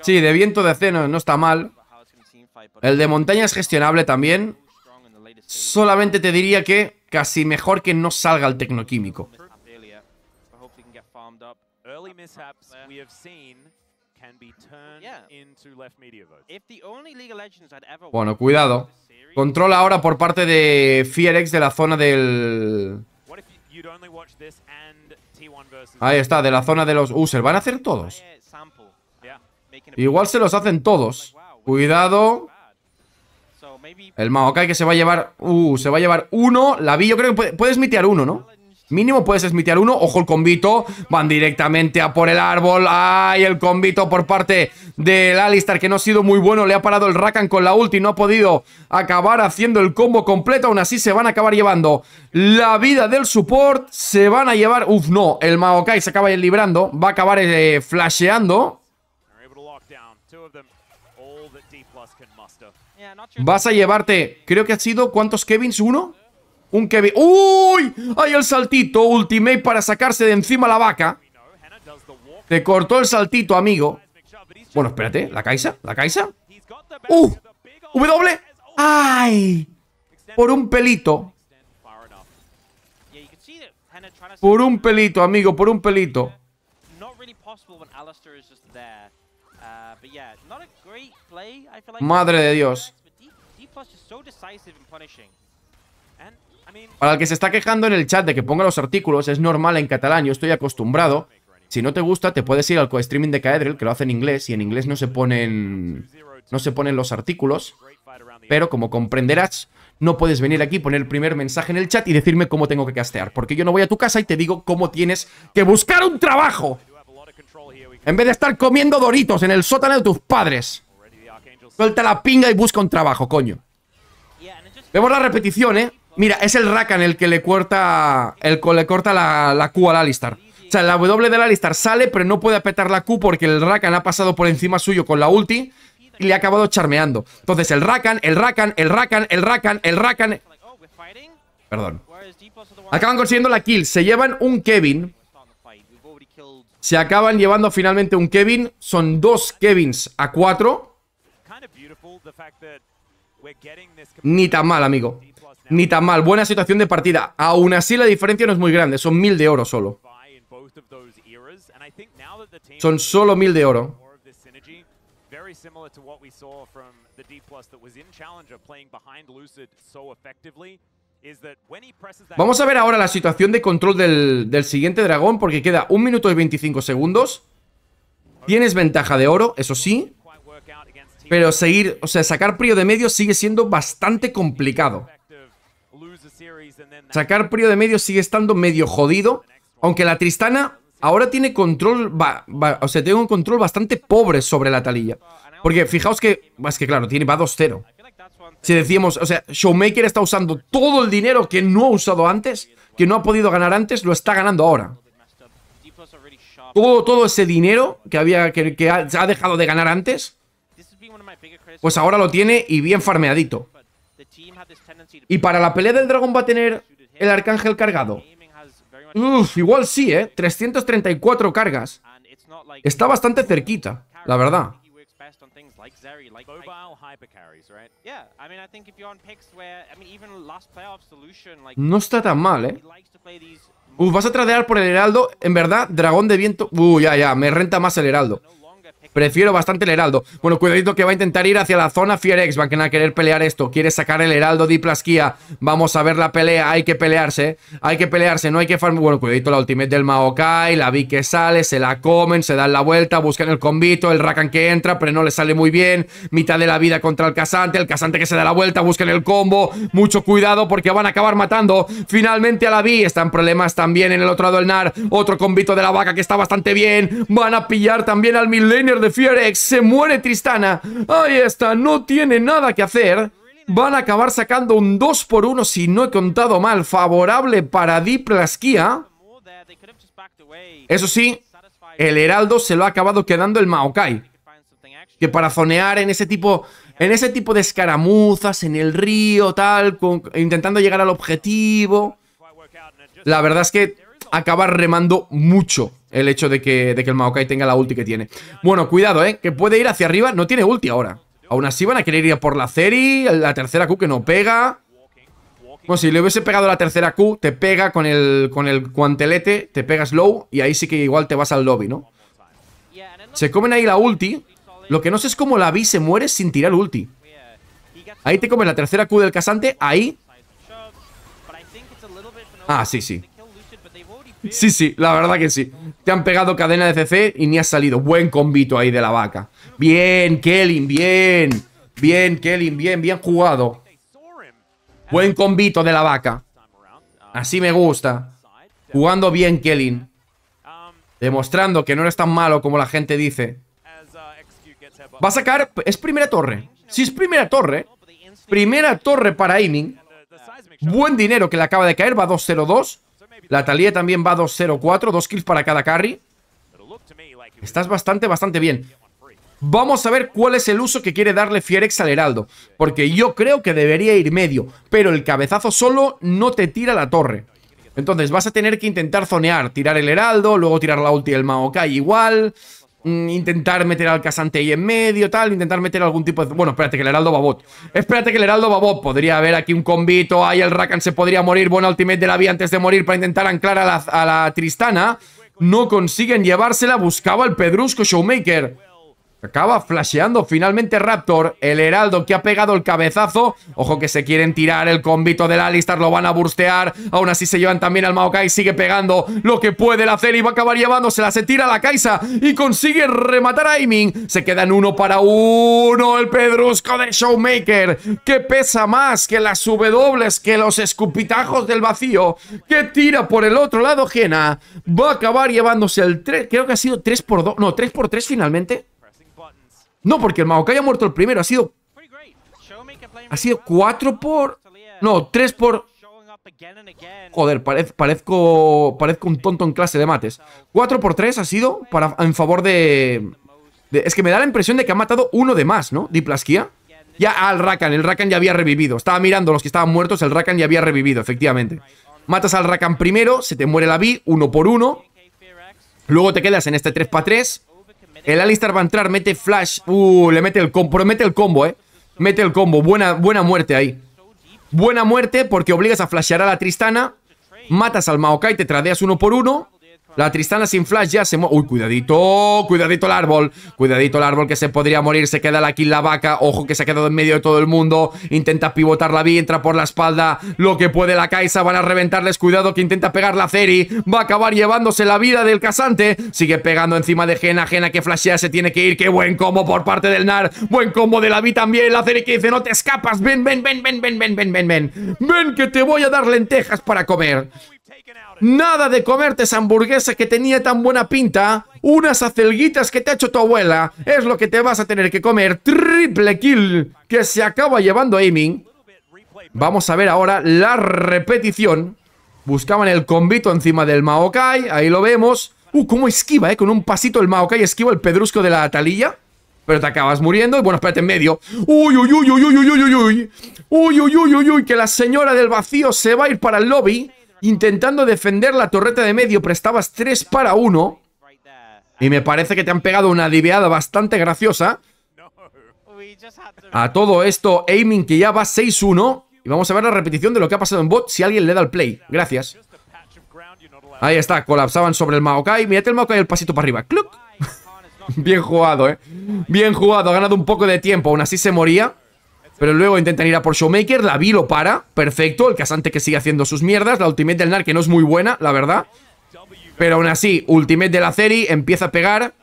Sí, de viento, de océano no está mal. El de montaña es gestionable también. Solamente te diría que casi mejor que no salga el tecnoquímico. Bueno, cuidado. Control ahora por parte de Fierex de la zona del... Ahí está, de la zona de los user. ¿Van a hacer todos? Igual se los hacen todos. Cuidado. El Maokai que se va a llevar... Uh, se va a llevar uno. La vi, yo creo que puedes mitear uno, ¿no? Mínimo puedes smitear uno. Ojo el convito. Van directamente a por el árbol. ¡Ay! El convito por parte del Alistar que no ha sido muy bueno. Le ha parado el Rakan con la ulti. No ha podido acabar haciendo el combo completo. Aún así se van a acabar llevando la vida del support. Se van a llevar... Uf, no. El Maokai se acaba librando. Va a acabar eh, flasheando. Vas a llevarte... Creo que ha sido... ¿Cuántos Kevins? ¿Uno? Un Kevin... ¡Uy! Hay el saltito, ultimate para sacarse de encima la vaca. Te cortó el saltito, amigo. Bueno, espérate, ¿la Kaisa? ¿La Kaisa? ¡Uh! ¡W! ¡Ay! Por un pelito. Por un pelito, amigo, por un pelito. Madre de Dios. Para el que se está quejando en el chat de que ponga los artículos, es normal en catalán, yo estoy acostumbrado. Si no te gusta, te puedes ir al co-streaming de Caedril, que lo hace en inglés, y en inglés no se ponen no se ponen los artículos. Pero como comprenderás, no puedes venir aquí, poner el primer mensaje en el chat y decirme cómo tengo que castear. Porque yo no voy a tu casa y te digo cómo tienes que buscar un trabajo. En vez de estar comiendo doritos en el sótano de tus padres. Suelta la pinga y busca un trabajo, coño. Vemos la repetición, ¿eh? Mira, es el Rakan el que le corta, el, le corta la, la Q al Alistar. O sea, la W del Alistar sale, pero no puede apretar la Q porque el Rakan ha pasado por encima suyo con la ulti y le ha acabado charmeando. Entonces, el Rakan, el Rakan, el Rakan, el Rakan, el Rakan... Perdón. Acaban consiguiendo la kill. Se llevan un Kevin. Se acaban llevando finalmente un Kevin. Son dos Kevins a cuatro. Ni tan mal, amigo ni tan mal. Buena situación de partida. Aún así la diferencia no es muy grande. Son mil de oro solo. Son solo mil de oro. Vamos a ver ahora la situación de control del, del siguiente dragón porque queda un minuto y 25 segundos. Tienes ventaja de oro, eso sí. Pero seguir, o sea, sacar prio de medio sigue siendo bastante complicado. Sacar Prio de medio sigue estando medio jodido. Aunque la Tristana ahora tiene control. Va, o sea, tiene un control bastante pobre sobre la Talilla. Porque fijaos que. Es que claro, tiene, va 2-0. Si decíamos, o sea, Showmaker está usando todo el dinero que no ha usado antes, que no ha podido ganar antes, lo está ganando ahora. Todo, todo ese dinero que había que, ha, ha dejado de ganar antes, pues ahora lo tiene y bien farmeadito. Y para la pelea del dragón va a tener el arcángel cargado. Uf, igual sí, ¿eh? 334 cargas. Está bastante cerquita, la verdad. No está tan mal, ¿eh? Uf, vas a tradear por el heraldo. En verdad, dragón de viento... Uh, ya, ya, me renta más el heraldo. Prefiero bastante el heraldo. Bueno, cuidadito que va a intentar ir hacia la zona Fierex. Van a querer pelear esto. Quiere sacar el heraldo de Vamos a ver la pelea. Hay que pelearse. Hay que pelearse. No hay que farm... Bueno, cuidadito la ultimate del Maokai. La vi que sale. Se la comen. Se dan la vuelta. Buscan el combito El Rakan que entra. Pero no le sale muy bien. Mitad de la vida contra el Casante. El Casante que se da la vuelta. Buscan el combo. Mucho cuidado porque van a acabar matando. Finalmente a la vi. Están problemas también en el otro lado del NAR. Otro combito de la vaca que está bastante bien. Van a pillar también al Millennial de Fierex, se muere Tristana. Ahí está, no tiene nada que hacer. Van a acabar sacando un 2 por 1 si no he contado mal, favorable para Diplasquía. Eso sí, el Heraldo se lo ha acabado quedando el Maokai. Que para zonear en ese tipo, en ese tipo de escaramuzas, en el río, tal, intentando llegar al objetivo. La verdad es que acaba remando mucho el hecho de que, de que el Maokai tenga la ulti que tiene. Bueno, cuidado, ¿eh? Que puede ir hacia arriba. No tiene ulti ahora. Aún así van a querer ir por la Ceri. La tercera Q que no pega. Bueno, si le hubiese pegado la tercera Q, te pega con el, con el cuantelete, te pegas low y ahí sí que igual te vas al lobby, ¿no? Se comen ahí la ulti. Lo que no sé es cómo la vi se muere sin tirar ulti. Ahí te comes la tercera Q del casante, ahí. Ah, sí, sí. Sí, sí, la verdad que sí. Te han pegado cadena de CC y ni has salido. Buen convito ahí de la vaca. Bien, Kellen, bien. Bien, Kellen, bien, bien jugado. Buen convito de la vaca. Así me gusta. Jugando bien, Kellen Demostrando que no eres tan malo como la gente dice. Va a sacar... Es primera torre. Si es primera torre... Primera torre para Aiming. Buen dinero que le acaba de caer. Va 2-0-2. La talía también va 2-0-4. Dos kills para cada carry. Estás bastante, bastante bien. Vamos a ver cuál es el uso que quiere darle Fierex al Heraldo. Porque yo creo que debería ir medio. Pero el cabezazo solo no te tira la torre. Entonces vas a tener que intentar zonear. Tirar el Heraldo, luego tirar la ulti del Maokai igual... Mm, intentar meter al ahí en medio, tal, intentar meter algún tipo de... Bueno, espérate, que el Heraldo Babot, Espérate que el Heraldo Babot Podría haber aquí un combito, ahí el Rakan se podría morir, buen Ultimate de la vía antes de morir para intentar anclar a la, a la Tristana. No consiguen llevársela, buscaba el Pedrusco Showmaker. Acaba flasheando finalmente Raptor, el heraldo que ha pegado el cabezazo. Ojo que se quieren tirar el convito del Alistar, lo van a burstear. Aún así se llevan también al Maokai, sigue pegando lo que puede la Y va a acabar llevándosela. Se tira la Kaisa y consigue rematar a Aiming. Se quedan uno para uno el pedrusco de Showmaker. Que pesa más que las W que los escupitajos del vacío. Que tira por el otro lado, Jena. Va a acabar llevándose el 3, creo que ha sido 3 por 2, no, 3 por 3 finalmente. No, porque el Maokai ha muerto el primero. Ha sido... Ha sido 4 por... No, 3 por... Joder, parezco, parezco un tonto en clase de mates. 4 por 3 ha sido para, en favor de, Es que me da la impresión de que ha matado uno de más, ¿no? Diplasquía. Ya al Rakan, el Rakan ya había revivido. Estaba mirando los que estaban muertos, el Rakan ya había revivido, efectivamente. Matas al Rakan primero, se te muere la B, uno por uno. Luego te quedas en este 3 para 3. El Alistar va a entrar, mete flash. Uh, le mete el combo. el combo, eh. Mete el combo. Buena, buena muerte ahí. Buena muerte porque obligas a flashear a la Tristana. Matas al Maokai, te tradeas uno por uno. La Tristana sin flash ya se mueve. Uy, cuidadito, cuidadito el árbol. Cuidadito el árbol que se podría morir. Se queda aquí la vaca. Ojo que se ha quedado en medio de todo el mundo. Intenta pivotar la vi, entra por la espalda. Lo que puede la Kai'Sa. Van a reventarles. Cuidado que intenta pegar la Ceri. Va a acabar llevándose la vida del casante. Sigue pegando encima de Jena. Jena que flashea se tiene que ir. Qué buen combo por parte del Nar. Buen combo de la vi también. La Ceri que dice: No te escapas. Ven, ven, ven, ven, ven, ven, ven, ven, ven. Ven que te voy a dar lentejas para comer. Nada de comerte esa hamburguesa que tenía tan buena pinta. Unas acelguitas que te ha hecho tu abuela. Es lo que te vas a tener que comer. Triple kill que se acaba llevando Aiming. Vamos a ver ahora la repetición. Buscaban el combito encima del Maokai. Ahí lo vemos. Uh, cómo esquiva, ¿eh? Con un pasito el Maokai esquiva el pedrusco de la talilla Pero te acabas muriendo. Y bueno, espérate en medio. uy, uy, uy, uy, uy, uy, uy. Uy, uy, uy, uy, uy. Que la señora del vacío se va a ir para el lobby intentando defender la torreta de medio, Prestabas 3 para 1. Y me parece que te han pegado una diveada bastante graciosa. A todo esto, Aiming que ya va 6-1. Y vamos a ver la repetición de lo que ha pasado en bot si alguien le da el play. Gracias. Ahí está, colapsaban sobre el Maokai. Mírate el Maokai el pasito para arriba. <laughs> Bien jugado, ¿eh? Bien jugado, ha ganado un poco de tiempo. Aún así se moría. Pero luego intentan ir a por Showmaker, la Vi lo para, perfecto, el casante que sigue haciendo sus mierdas, la ultimate del Nar que no es muy buena, la verdad. Pero aún así, ultimate de la Ceri, empieza a pegar.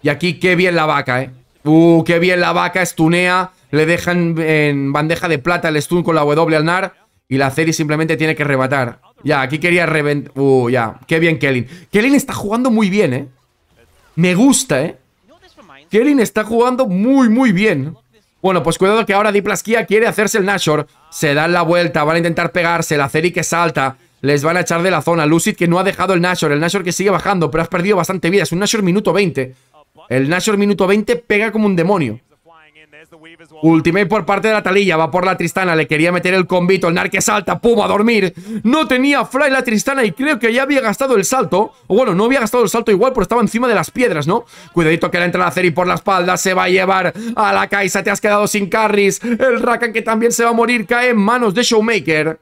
Y aquí qué bien la vaca, eh. Uh, qué bien la vaca, estunea, le dejan en bandeja de plata el stun con la W al Nar. Y la Ceri simplemente tiene que rebatar. Ya, aquí quería reventar. Uh, ya. Qué bien Kellen. Kellen está jugando muy bien, eh. Me gusta, eh. Kellen está jugando muy, muy bien. Bueno, pues cuidado que ahora Diplasquía quiere hacerse el Nashor. Se dan la vuelta, van a intentar pegarse. La Ceri que salta. Les van a echar de la zona. Lucid que no ha dejado el Nashor. El Nashor que sigue bajando, pero has perdido bastante vida. Es un Nashor minuto 20. El Nashor minuto 20 pega como un demonio. Ultimate por parte de la Talilla, va por la Tristana, le quería meter el convito, el que salta, pum, a dormir. No tenía fly la Tristana y creo que ya había gastado el salto. O bueno, no había gastado el salto igual, pero estaba encima de las piedras, ¿no? Cuidadito que la entra la Ceri por la espalda, se va a llevar a la Kaisa, te has quedado sin carries. El Rakan que también se va a morir, cae en manos de Showmaker.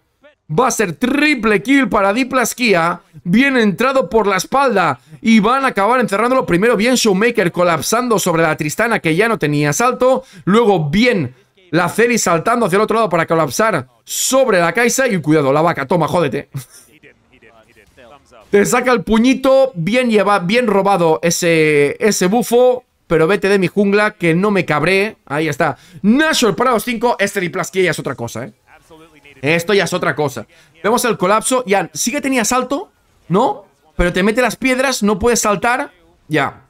Va a ser triple kill para Diplasquia. Bien entrado por la espalda. Y van a acabar encerrándolo. Primero bien Showmaker colapsando sobre la Tristana que ya no tenía salto. Luego bien la Celi saltando hacia el otro lado para colapsar sobre la Kaisa. Y cuidado, la vaca, toma, jódete. Te saca el puñito. Bien lleva, bien robado ese, ese bufo. Pero vete de mi jungla que no me cabré. Ahí está. Nashor para los 5. Este Diplasquía es otra cosa, eh. Esto ya es otra cosa. Vemos el colapso. Ya, sí que tenía salto, ¿no? Pero te mete las piedras, no puedes saltar. Ya.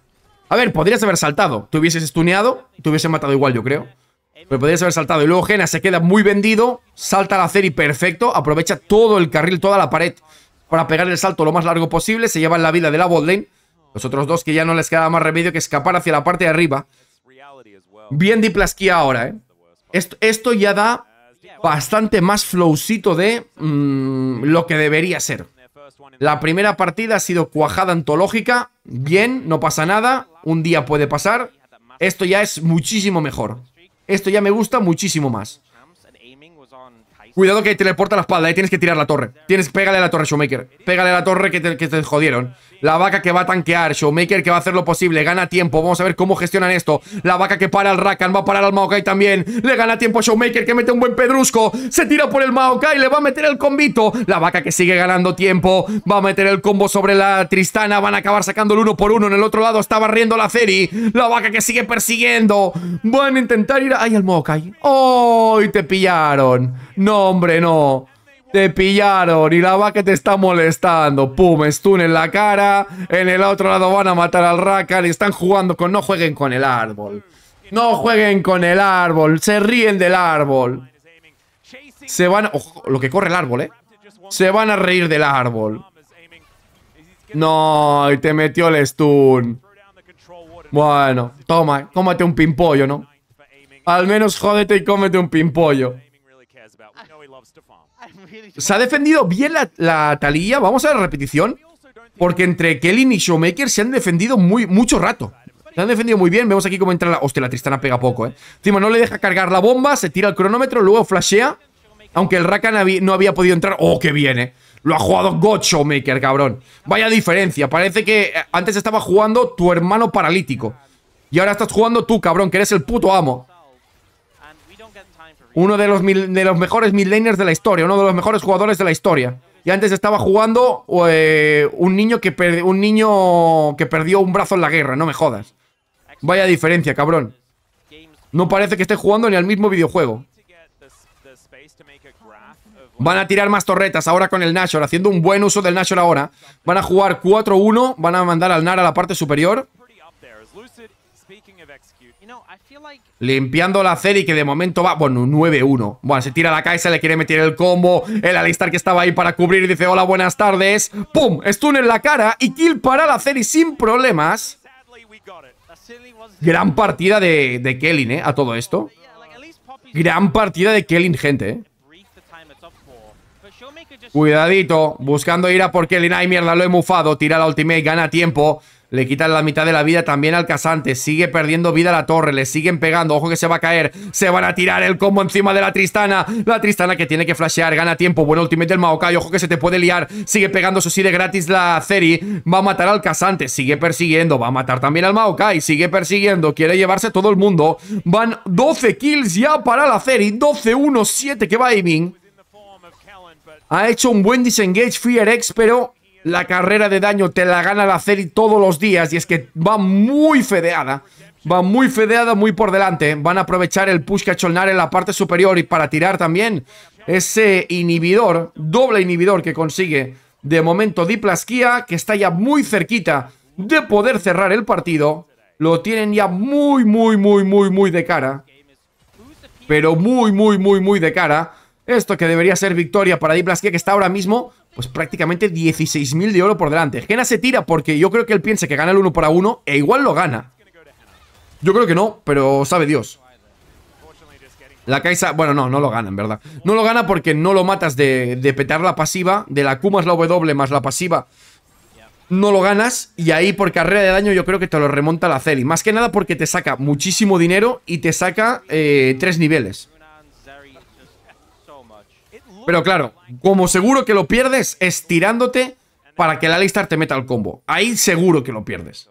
A ver, podrías haber saltado. Te hubieses estuneado. te hubiese matado igual, yo creo. Pero podrías haber saltado. Y luego Gena se queda muy vendido. Salta al hacer y perfecto. Aprovecha todo el carril, toda la pared. Para pegar el salto lo más largo posible. Se llevan la vida de la botlane. Los otros dos que ya no les queda más remedio que escapar hacia la parte de arriba. Bien Diplasquía ahora, ¿eh? Esto, esto ya da bastante más flowcito de mm, lo que debería ser. La primera partida ha sido cuajada antológica, bien, no pasa nada, un día puede pasar. Esto ya es muchísimo mejor. Esto ya me gusta muchísimo más. Cuidado que te le porta la espalda, ahí tienes que tirar la torre. Tienes, pégale a la torre, Showmaker. Pégale a la torre que te, que te jodieron. La vaca que va a tanquear. Showmaker que va a hacer lo posible. Gana tiempo. Vamos a ver cómo gestionan esto. La vaca que para al Rakan. Va a parar al Maokai también. Le gana tiempo a Showmaker que mete un buen pedrusco. Se tira por el Maokai. Le va a meter el combito. La vaca que sigue ganando tiempo. Va a meter el combo sobre la Tristana. Van a acabar sacando el uno por uno. En el otro lado está barriendo la Ceri. La vaca que sigue persiguiendo. Van a intentar ir... A... ¡Ay, al Maokai! ¡Oh! te pillaron. No, hombre, no. Te pillaron y la vaca te está molestando. Pum, stun en la cara. En el otro lado van a matar al Rakan y están jugando con... No jueguen con el árbol. No jueguen con el árbol. Se ríen del árbol. Se van... A... Ojo, lo que corre el árbol, ¿eh? Se van a reír del árbol. No, y te metió el stun. Bueno, toma, cómate un pimpollo, ¿no? Al menos jódete y cómete un pimpollo se ha defendido bien la, talía, talilla. Vamos a la repetición. Porque entre Kelly y Showmaker se han defendido muy, mucho rato. Se han defendido muy bien. Vemos aquí cómo entra la... Hostia, la Tristana pega poco, ¿eh? Encima no le deja cargar la bomba. Se tira el cronómetro. Luego flashea. Aunque el Rakan no había podido entrar. ¡Oh, qué bien, eh! Lo ha jugado God Showmaker, cabrón. Vaya diferencia. Parece que eh, antes estaba jugando tu hermano paralítico. Y ahora estás jugando tú, cabrón, que eres el puto amo. Uno de los, de los mejores millennials de la historia, uno de los mejores jugadores de la historia. Y antes estaba jugando eh, un, niño que un niño que perdió un brazo en la guerra, no me jodas. Vaya diferencia, cabrón. No parece que esté jugando ni al mismo videojuego. Van a tirar más torretas ahora con el Nashor, haciendo un buen uso del Nashor ahora. Van a jugar 4-1, van a mandar al Nar a la parte superior. Limpiando la serie que de momento va... Bueno, 9-1. Bueno, se tira la se le quiere meter el combo. El Alistar que estaba ahí para cubrir dice hola, buenas tardes. ¡Pum! Stun en la cara y kill para la serie sin problemas. Gran partida de, de ¿eh? A todo esto. Gran partida de kelly gente, ¿eh? Cuidadito, buscando ir a por kelly Ay, mierda, lo he mufado. Tira la ultimate, gana tiempo. Le quitan la mitad de la vida también al casante. Sigue perdiendo vida la torre. Le siguen pegando. Ojo que se va a caer. Se van a tirar el combo encima de la Tristana. La Tristana que tiene que flashear. Gana tiempo. Buen ultimate del Maokai. Ojo que se te puede liar. Sigue pegando. su sí de gratis la Ceri. Va a matar al casante. Sigue persiguiendo. Va a matar también al Maokai. Sigue persiguiendo. Quiere llevarse todo el mundo. Van 12 kills ya para la Ceri. 12-1-7 que va Aiming. Ha hecho un buen disengage FireX, pero la carrera de daño te la gana la serie todos los días y es que va muy fedeada. Va muy fedeada, muy por delante. Van a aprovechar el push que nar en la parte superior y para tirar también ese inhibidor, doble inhibidor que consigue de momento Diplasquía, que está ya muy cerquita de poder cerrar el partido. Lo tienen ya muy, muy, muy, muy, muy de cara. Pero muy, muy, muy, muy de cara. Esto que debería ser victoria para Diplasquía, que está ahora mismo pues prácticamente 16.000 de oro por delante. no se tira porque yo creo que él piensa que gana el 1 para 1 e igual lo gana. Yo creo que no, pero sabe Dios. La Kaisa, bueno, no, no lo gana, en verdad. No lo gana porque no lo matas de, petar la pasiva, de la Q más la W más la pasiva. No lo ganas y ahí por carrera de daño yo creo que te lo remonta la Celi. Más que nada porque te saca muchísimo dinero y te saca eh, tres niveles. Pero claro, como seguro que lo pierdes, estirándote para que el Alistar te meta el combo. Ahí seguro que lo pierdes.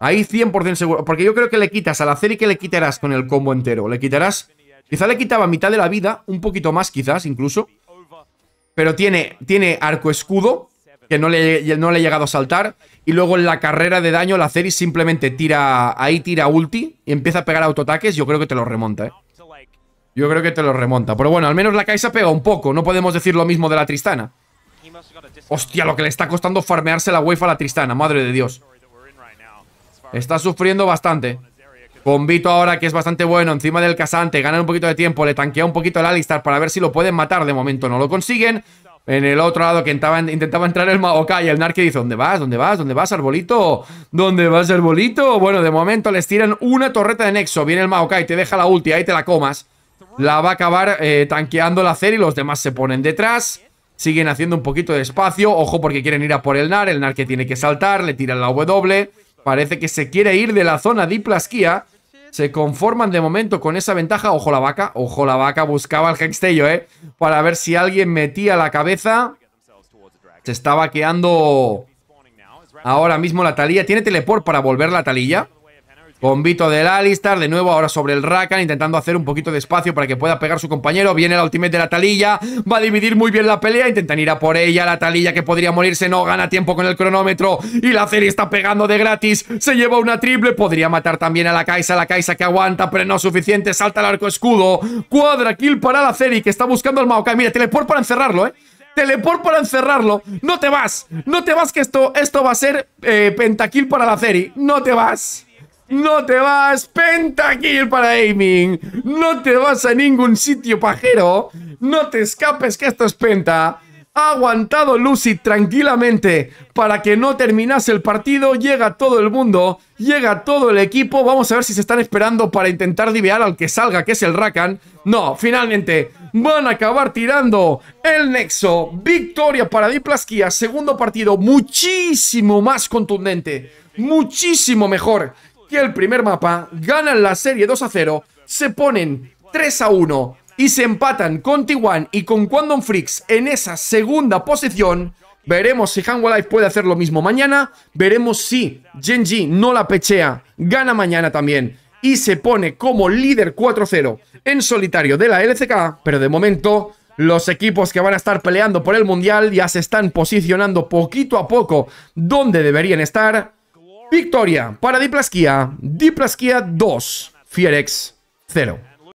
Ahí 100% seguro. Porque yo creo que le quitas a la Ceri que le quitarás con el combo entero. Le quitarás... Quizá le quitaba mitad de la vida, un poquito más quizás incluso. Pero tiene, tiene arco escudo, que no le, no le ha llegado a saltar. Y luego en la carrera de daño, la Ceri simplemente tira. Ahí tira ulti y empieza a pegar autoataques. Yo creo que te lo remonta, ¿eh? Yo creo que te lo remonta. Pero bueno, al menos la Caixa pega un poco. No podemos decir lo mismo de la Tristana. Hostia, lo que le está costando farmearse la wave a la Tristana. Madre de Dios. Está sufriendo bastante. Convito ahora, que es bastante bueno, encima del casante. Gana un poquito de tiempo. Le tanquea un poquito el Alistar para ver si lo pueden matar. De momento no lo consiguen. En el otro lado que intentaba, intentaba entrar el Maokai, el Narque dice, ¿dónde vas? ¿Dónde vas? ¿Dónde vas, arbolito? ¿Dónde vas, arbolito? Bueno, de momento les tiran una torreta de nexo. Viene el Maokai, te deja la ulti, ahí te la comas la va a acabar eh, tanqueando la Cer y los demás se ponen detrás. Siguen haciendo un poquito de espacio. Ojo porque quieren ir a por el Nar. El Nar que tiene que saltar. Le tiran la W. Parece que se quiere ir de la zona Diplasquía. Se conforman de momento con esa ventaja. Ojo la vaca. Ojo la vaca. Buscaba el Hextello, ¿eh? Para ver si alguien metía la cabeza. Se está vaqueando Ahora mismo la talilla. Tiene teleport para volver la talilla de del Alistar, de nuevo ahora sobre el Rakan, intentando hacer un poquito de espacio para que pueda pegar su compañero. Viene la ultimate de la talilla, va a dividir muy bien la pelea, intentan ir a por ella, la talilla que podría morirse, no gana tiempo con el cronómetro y la Ceri está pegando de gratis, se lleva una triple, podría matar también a la Kaisa, la Kaisa que aguanta, pero no suficiente, salta el arco escudo, cuadra kill para la serie que está buscando al Maokai, mira, teleport para encerrarlo, eh. Teleport para encerrarlo. No te vas. No te vas que esto, esto va a ser eh, pentakill para la Ceri. No te vas. No te vas, ¡Penta Kill para aiming. No te vas a ningún sitio pajero. No te escapes que esto es Penta. Ha aguantado Lucy tranquilamente para que no terminase el partido. Llega todo el mundo, llega todo el equipo. Vamos a ver si se están esperando para intentar divear al que salga, que es el Rakan. No, finalmente van a acabar tirando el nexo. Victoria para Diplasquia. Segundo partido muchísimo más contundente, muchísimo mejor el primer mapa ganan la serie 2 a 0, se ponen 3 a 1 y se empatan con T1 y con Quantum Freaks en esa segunda posición. Veremos si Life puede hacer lo mismo mañana. Veremos si Genji no la pechea, gana mañana también y se pone como líder 4-0 en solitario de la LCK. Pero de momento, los equipos que van a estar peleando por el Mundial ya se están posicionando poquito a poco donde deberían estar. Victoria para Diplasquía. Diplasquía 2, Fierex 0.